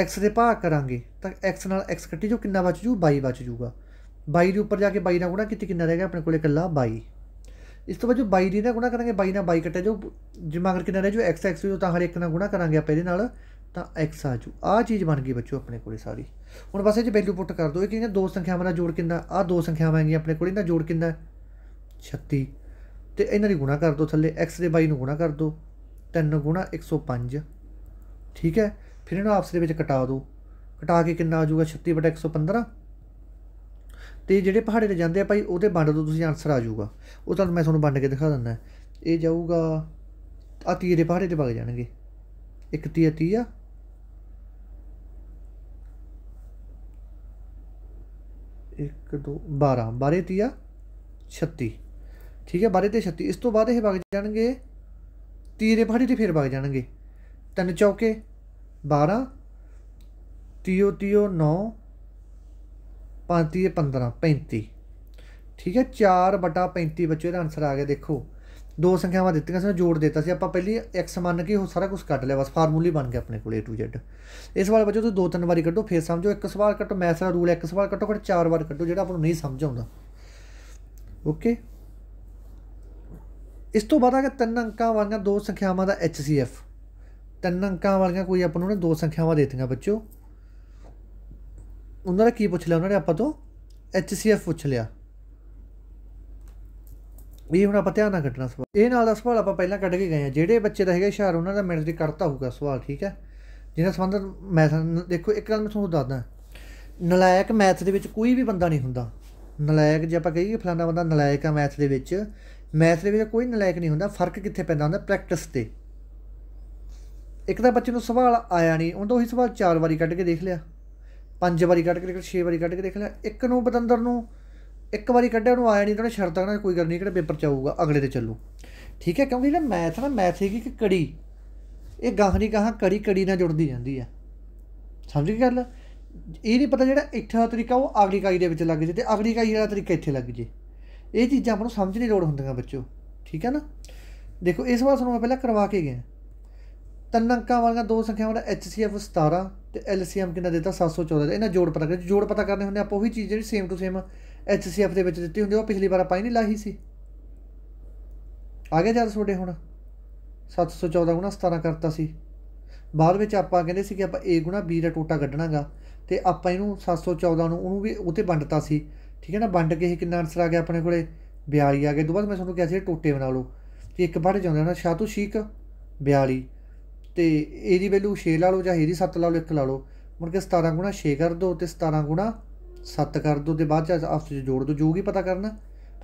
x ਦੇ ਭਾਗ ਕਰਾਂਗੇ ਤਾਂ x ਨਾਲ x ਕੱਟੀ ਜੋ ਕਿੰਨਾ ਬਚ ਜੂ 22 ਬਚ ਜੂਗਾ 22 ਦੇ ਉੱਪਰ ਜਾ ਕੇ 22 ਨਾਲ ਗੁਣਾ ਕਿਤੇ ਕਿੰਨਾ ਰਹਿ ਗਿਆ ਆਪਣੇ ਕੋਲੇ ਇਕੱਲਾ 22 ਇਸ ਤੋਂ ਬਾਅਦ ਜੋ 22 ਦੇ ਨਾਲ ਗੁਣਾ ਕਰਾਂਗੇ 22 ਨਾਲ 22 ਕੱਟਿਆ ਜੋ ਜਿਵੇਂ ਅਗਰ ਕਿੰਨਾ ਰਹਿ ਜੂ x x ਜੋ ਤਾਂ ਹਰ ਇੱਕ ਨਾਲ ਗੁਣਾ ਕਰਾਂਗੇ ਆਪਾਂ ਇਹਦੇ ਨਾਲ ਤਾਂ x ਆ ਜੂ ਆ ਚੀਜ਼ ਬਣ ਗਈ ਬੱਚੋ ਆਪਣੇ ਕੋਲੇ ਸਾਰੀ ਹੁਣ ਬਸ ਇਹ ਚ ਵੈਲਿਊ ਪੁੱਟ ਕਰ ਦੋ ਇਹ ਕਿੰਨਾ ਦੋ ਸੰਖਿਆਵਾਂ ਨਾਲ ਜੋੜ ਕਿੰਨਾ ਆ ਦੋ ਸੰਖਿਆਵਾਂ ਹੈਗੀਆਂ ਆਪਣੇ ਕੋਲੇ ਇਹਦਾ ਜੋੜ ਕਿੰਨਾ 36 ਤੇ ਇਹਨਾਂ ਦੀ ਗੁਣਾ ਕਰ ਦੋ ਥੱਲੇ x ਦੇ 22 ਨੂੰ ਗੁਣਾ ਕਰ ਦੋ 3 105 ਠੀਕ ਹੈ ਫਿਰ ਇਹਨੂੰ ਆਪਸ ਦੇ ਵਿੱਚ ਕਟਾ ਦਿਓ ਕਟਾ ਕੇ ਕਿੰਨਾ ਆ ਜਾਊਗਾ 36/115 ਤੇ ਜਿਹੜੇ ਪਹਾੜੇ ਤੇ ਜਾਂਦੇ ਆ ਭਾਈ ਉਹਦੇ ਵੰਡ ਤੋਂ ਤੁਸੀਂ ਆਨਸਰ ਆ ਜਾਊਗਾ ਉਹ ਤੁਹਾਨੂੰ ਮੈਂ ਤੁਹਾਨੂੰ ਵੰਡ ਕੇ ਦਿਖਾ ਦਿੰਦਾ ਇਹ ਜਾਊਗਾ ਆ ਤੀਏ ਦੇ ਪਹਾੜੇ ਤੇ ਵਗ ਜਾਣਗੇ ਇੱਕ ਤੀਆ ਆ ਇੱਕ ਦੋ 12 12 ਤੀਆ 36 ਠੀਕ ਹੈ 12 ਤੇ 36 ਇਸ ਤੋਂ ਬਾਅਦ ਇਹ ਵਗ ਜਾਣਗੇ ਤੀਰੇ ਪਹਾੜੀ ਤੇ ਫਿਰ ਵਗ ਜਾਣਗੇ ਤਿੰਨ ਚੌਕੇ 12 ਤਿਓ ਤਿਓ 9 5 15 35 ਠੀਕ ਹੈ 4 ਬਟਾ 35 ਬੱਚੇ ਇਹਦਾ ਆਨਸਰ ਆ ਗਿਆ ਦੇਖੋ ਦੋ ਸੰਖਿਆਵਾਂ ਦਿੱਤੀਆਂ ਸੀ ਜੋੜ ਦਿੱਤਾ ਸੀ ਆਪਾਂ ਪਹਿਲੀ x ਮੰਨ ਕੇ ਉਹ ਸਾਰਾ ਕੁਝ ਕੱਢ ਲਿਆ ਬਸ ਫਾਰਮੂਲੀ ਬਣ ਗਿਆ ਆਪਣੇ ਕੋਲ a to z ਇਸ ਵਾਰ ਬੱਚੋ ਤੁਸੀਂ ਦੋ ਤਿੰਨ ਵਾਰੀ ਕੱਢੋ ਫੇਰ ਸਮਝੋ ਇੱਕ ਸਵਾਲ ਕੱਟੋ ਮੈਥ ਦਾ ਰੂਲ ਇੱਕ ਸਵਾਲ ਕੱਟੋ ਘੱਟ ਚਾਰ ਵਾਰ ਕੱਢੋ ਜਿਹੜਾ ਆਪਾਂ ਨੂੰ ਨਹੀਂ ਸਮਝ ਆਉਂਦਾ ਓਕੇ ਇਸ ਤੋਂ ਬਾਅਦ ਆ ਗਿਆ ਤਿੰਨ ਅੰਕਾਂ ਵਾਲੀਆਂ ਦੋ ਸੰਖਿਆਵਾਂ ਦਾ HCF ਤਿੰਨ ਅੰਕਾਂ ਵਾਲੀਆਂ ਕੋਈ ਆਪਾਂ ਨੂੰ ਨਾ ਦੋ ਸੰਖਿਆਵਾਂ ਦੇ ਦਿੱਤੀਆਂ ਬੱਚੋ ਉਹਨਾਂ ਦਾ ਕੀ ਪੁੱਛ ਲਿਆ ਉਹਨਾਂ ਨੇ ਆਪਾਂ ਤੋਂ HCF ਪੁੱਛ ਲਿਆ ਇਹ ਹੁਣ ਆਪਾਂ ਧਿਆਨ ਨਾਲ ਕੱਢਣਾ ਸਵਾਲ ਇਹ ਨਾਲ ਦਾ ਸਵਾਲ ਆਪਾਂ ਪਹਿਲਾਂ ਕੱਢ ਕੇ ਗਏ ਆ ਜਿਹੜੇ ਬੱਚੇ ਦਾ ਹੈਗਾ ਇਸ਼ਾਰਾ ਉਹਨਾਂ ਦਾ ਮਿੰਟ ਦੀ ਕੱਢਤਾ ਹੋਊਗਾ ਸਵਾਲ ਠੀਕ ਹੈ ਜਿਹਨਾਂ ਸੰਬੰਧ ਮੈਥ ਦੇਖੋ ਇੱਕ ਗੱਲ ਮੈਂ ਤੁਹਾਨੂੰ ਦੱਸਦਾ ਨਲਾਇਕ ਮੈਥ ਦੇ ਵਿੱਚ ਕੋਈ ਵੀ ਬੰਦਾ ਨਹੀਂ ਹੁੰਦਾ ਨਲਾਇਕ ਜੇ ਆਪਾਂ ਕਹੀਏ ਫਲਾਣਾ ਬੰਦਾ ਨਲਾਇਕ ਆ ਮੈਥ ਦੇ ਵਿੱਚ ਮੈਥ ਦੇ ਵਿੱਚ ਕੋਈ ਨਲਾਇਕ ਨਹੀਂ ਹੁੰਦਾ ਫਰਕ ਕਿੱਥੇ ਪੈਂਦਾ ਹੁੰਦਾ ਪ੍ਰੈਕਟਿਸ ਤੇ ਇੱਕ ਤਾਂ ਬੱਚੇ ਨੂੰ ਸਵਾਲ ਆਇਆ ਨਹੀਂ ਉਹਦਾ ਉਹੀ ਸਵਾਲ ਚਾਰ ਵਾਰੀ ਕੱਢ ਕੇ ਦੇਖ ਲਿਆ ਪੰਜ ਵਾਰੀ ਕੱਢ ਕੇ ਛੇ ਵਾਰੀ ਕੱਢ ਕੇ ਦੇਖ ਲਿਆ ਇੱਕ ਨੂੰ ਬਦੰਦਰ ਨੂੰ ਇੱਕ ਵਾਰੀ ਕੱਢਿਆ ਉਹਨੂੰ ਆਇਆ ਨਹੀਂ ਤਾਂ ਸ਼ਰਤਾਂ ਨਾਲ ਕੋਈ ਗੱਲ ਨਹੀਂ ਕਿਹੜਾ ਪੇਪਰ ਚ ਆਊਗਾ ਅਗਲੇ ਤੇ ਚੱਲੂ ਠੀਕ ਹੈ ਕਿਉਂਕਿ ਜਿਹੜਾ ਮੈਥ ਨਾ ਮੈਥ ਹੈਗੀ ਕਿ ਕੜੀ ਇਹ ਗਾਹ ਨਹੀਂ ਗਾਹ ਕੜੀ ਕੜੀ ਨਾਲ ਜੁੜਦੀ ਜਾਂਦੀ ਆ ਸਮਝ ਗਏ ਗੱਲ ਇਹ ਨਹੀਂ ਪਤਾ ਜਿਹੜਾ ਇੱਥਾ ਤਰੀਕਾ ਉਹ ਅਗਲੀ ਕਾਈ ਦੇ ਵਿੱਚ ਲੱਗ ਜੇ ਤੇ ਅਗਲੀ ਕਾਈ ਦਾ ਤਰੀਕਾ ਇੱਥੇ ਲੱਗ ਜੇ ਇਹ ਚੀਜ਼ਾਂ ਆਪਾਂ ਨੂੰ ਸਮਝ ਨਹੀਂ ਲੋੜ ਹੁੰਦੀਆਂ ਬੱਚੋ ਠੀਕ ਹੈ ਨਾ ਦੇਖੋ ਇਸ ਵਾਰ ਤੁਹਾਨੂੰ ਮੈਂ ਪਹਿਲਾਂ ਕਰਵਾ ਕੇ ਗਿਆ ਤਿੰਨ ਅੰਕਾਂ ਵਾਲੀਆਂ ਦੋ ਸੰਖਿਆਵਾਂ ਦਾ HCF 17 ਤੇ LCM ਕਿੰਨਾ ਦਿੱਤਾ 714 ਦਾ ਇਹਨਾਂ ਜੋੜ ਪਤਾ ਕਰ ਜੋੜ ਪਤਾ ਕਰਨੇ ਹੁੰਦੇ ਆਪਾਂ ਉਹੀ ਚੀਜ਼ ਜਿਹੜੀ ਸੇਮ ਟੂ ਸੇਮ HCF ਦੇ ਵਿੱਚ ਦਿੱਤੀ ਹੁੰਦੀ ਉਹ ਪਿਛਲੀ ਵਾਰ ਆਪਾਂ ਹੀ ਨਹੀਂ ਲਾਹੀ ਸੀ ਆ ਗਿਆ ਜਦ ਤੁਹਾਡੇ ਹੁਣ 714 ਗੁਣਾ 17 ਕਰਤਾ ਸੀ ਬਾਅਦ ਵਿੱਚ ਆਪਾਂ ਕਹਿੰਦੇ ਸੀ ਕਿ ਆਪਾਂ A ਗੁਣਾ B ਦਾ ਟੋਟਾ ਕੱਢਣਾਗਾ ਤੇ ਆਪਾਂ ਇਹਨੂੰ 714 ਨੂੰ ਉਹਨੂੰ ਵੀ ਉਤੇ ਵੰਡਤਾ ਸੀ ਠੀਕ ਹੈ ਨਾ ਵੰਡ ਕੇ ਇਹ ਕਿੰਨਾ ਆਨਸਰ ਆ ਗਿਆ ਆਪਣੇ ਕੋਲੇ 42 ਆ ਗਿਆ ਤੋਂ ਮੈਂ ਤੁਹਾਨੂੰ ਕਿਹਾ ਸੀ ਟੋਟੇ ਬਣਾ ਲਓ ਤੇ ਇੱਕ ਵੱਧ ਜਾਂਦਾ ਨਾ ਸ਼ਾਤੂ ਸ਼ੀਕ 42 ਤੇ ਦੀ ਵੈਲਿਊ 6 ਲਾ ਲਓ ਜਾਂ ਦੀ 7 ਲਾ ਲਓ 1 ਲਾ ਲਓ ਮੁੜ ਕੇ 17 ਗੁਣਾ 6 ਕਰ ਦਿਓ ਤੇ 17 ਗੁਣਾ 7 ਕਰ ਦਿਓ ਤੇ ਬਾਅਦ ਚ ਆਪਸ ਵਿੱਚ ਜੋੜ ਦਿਓ ਜੋ ਵੀ ਪਤਾ ਕਰਨਾ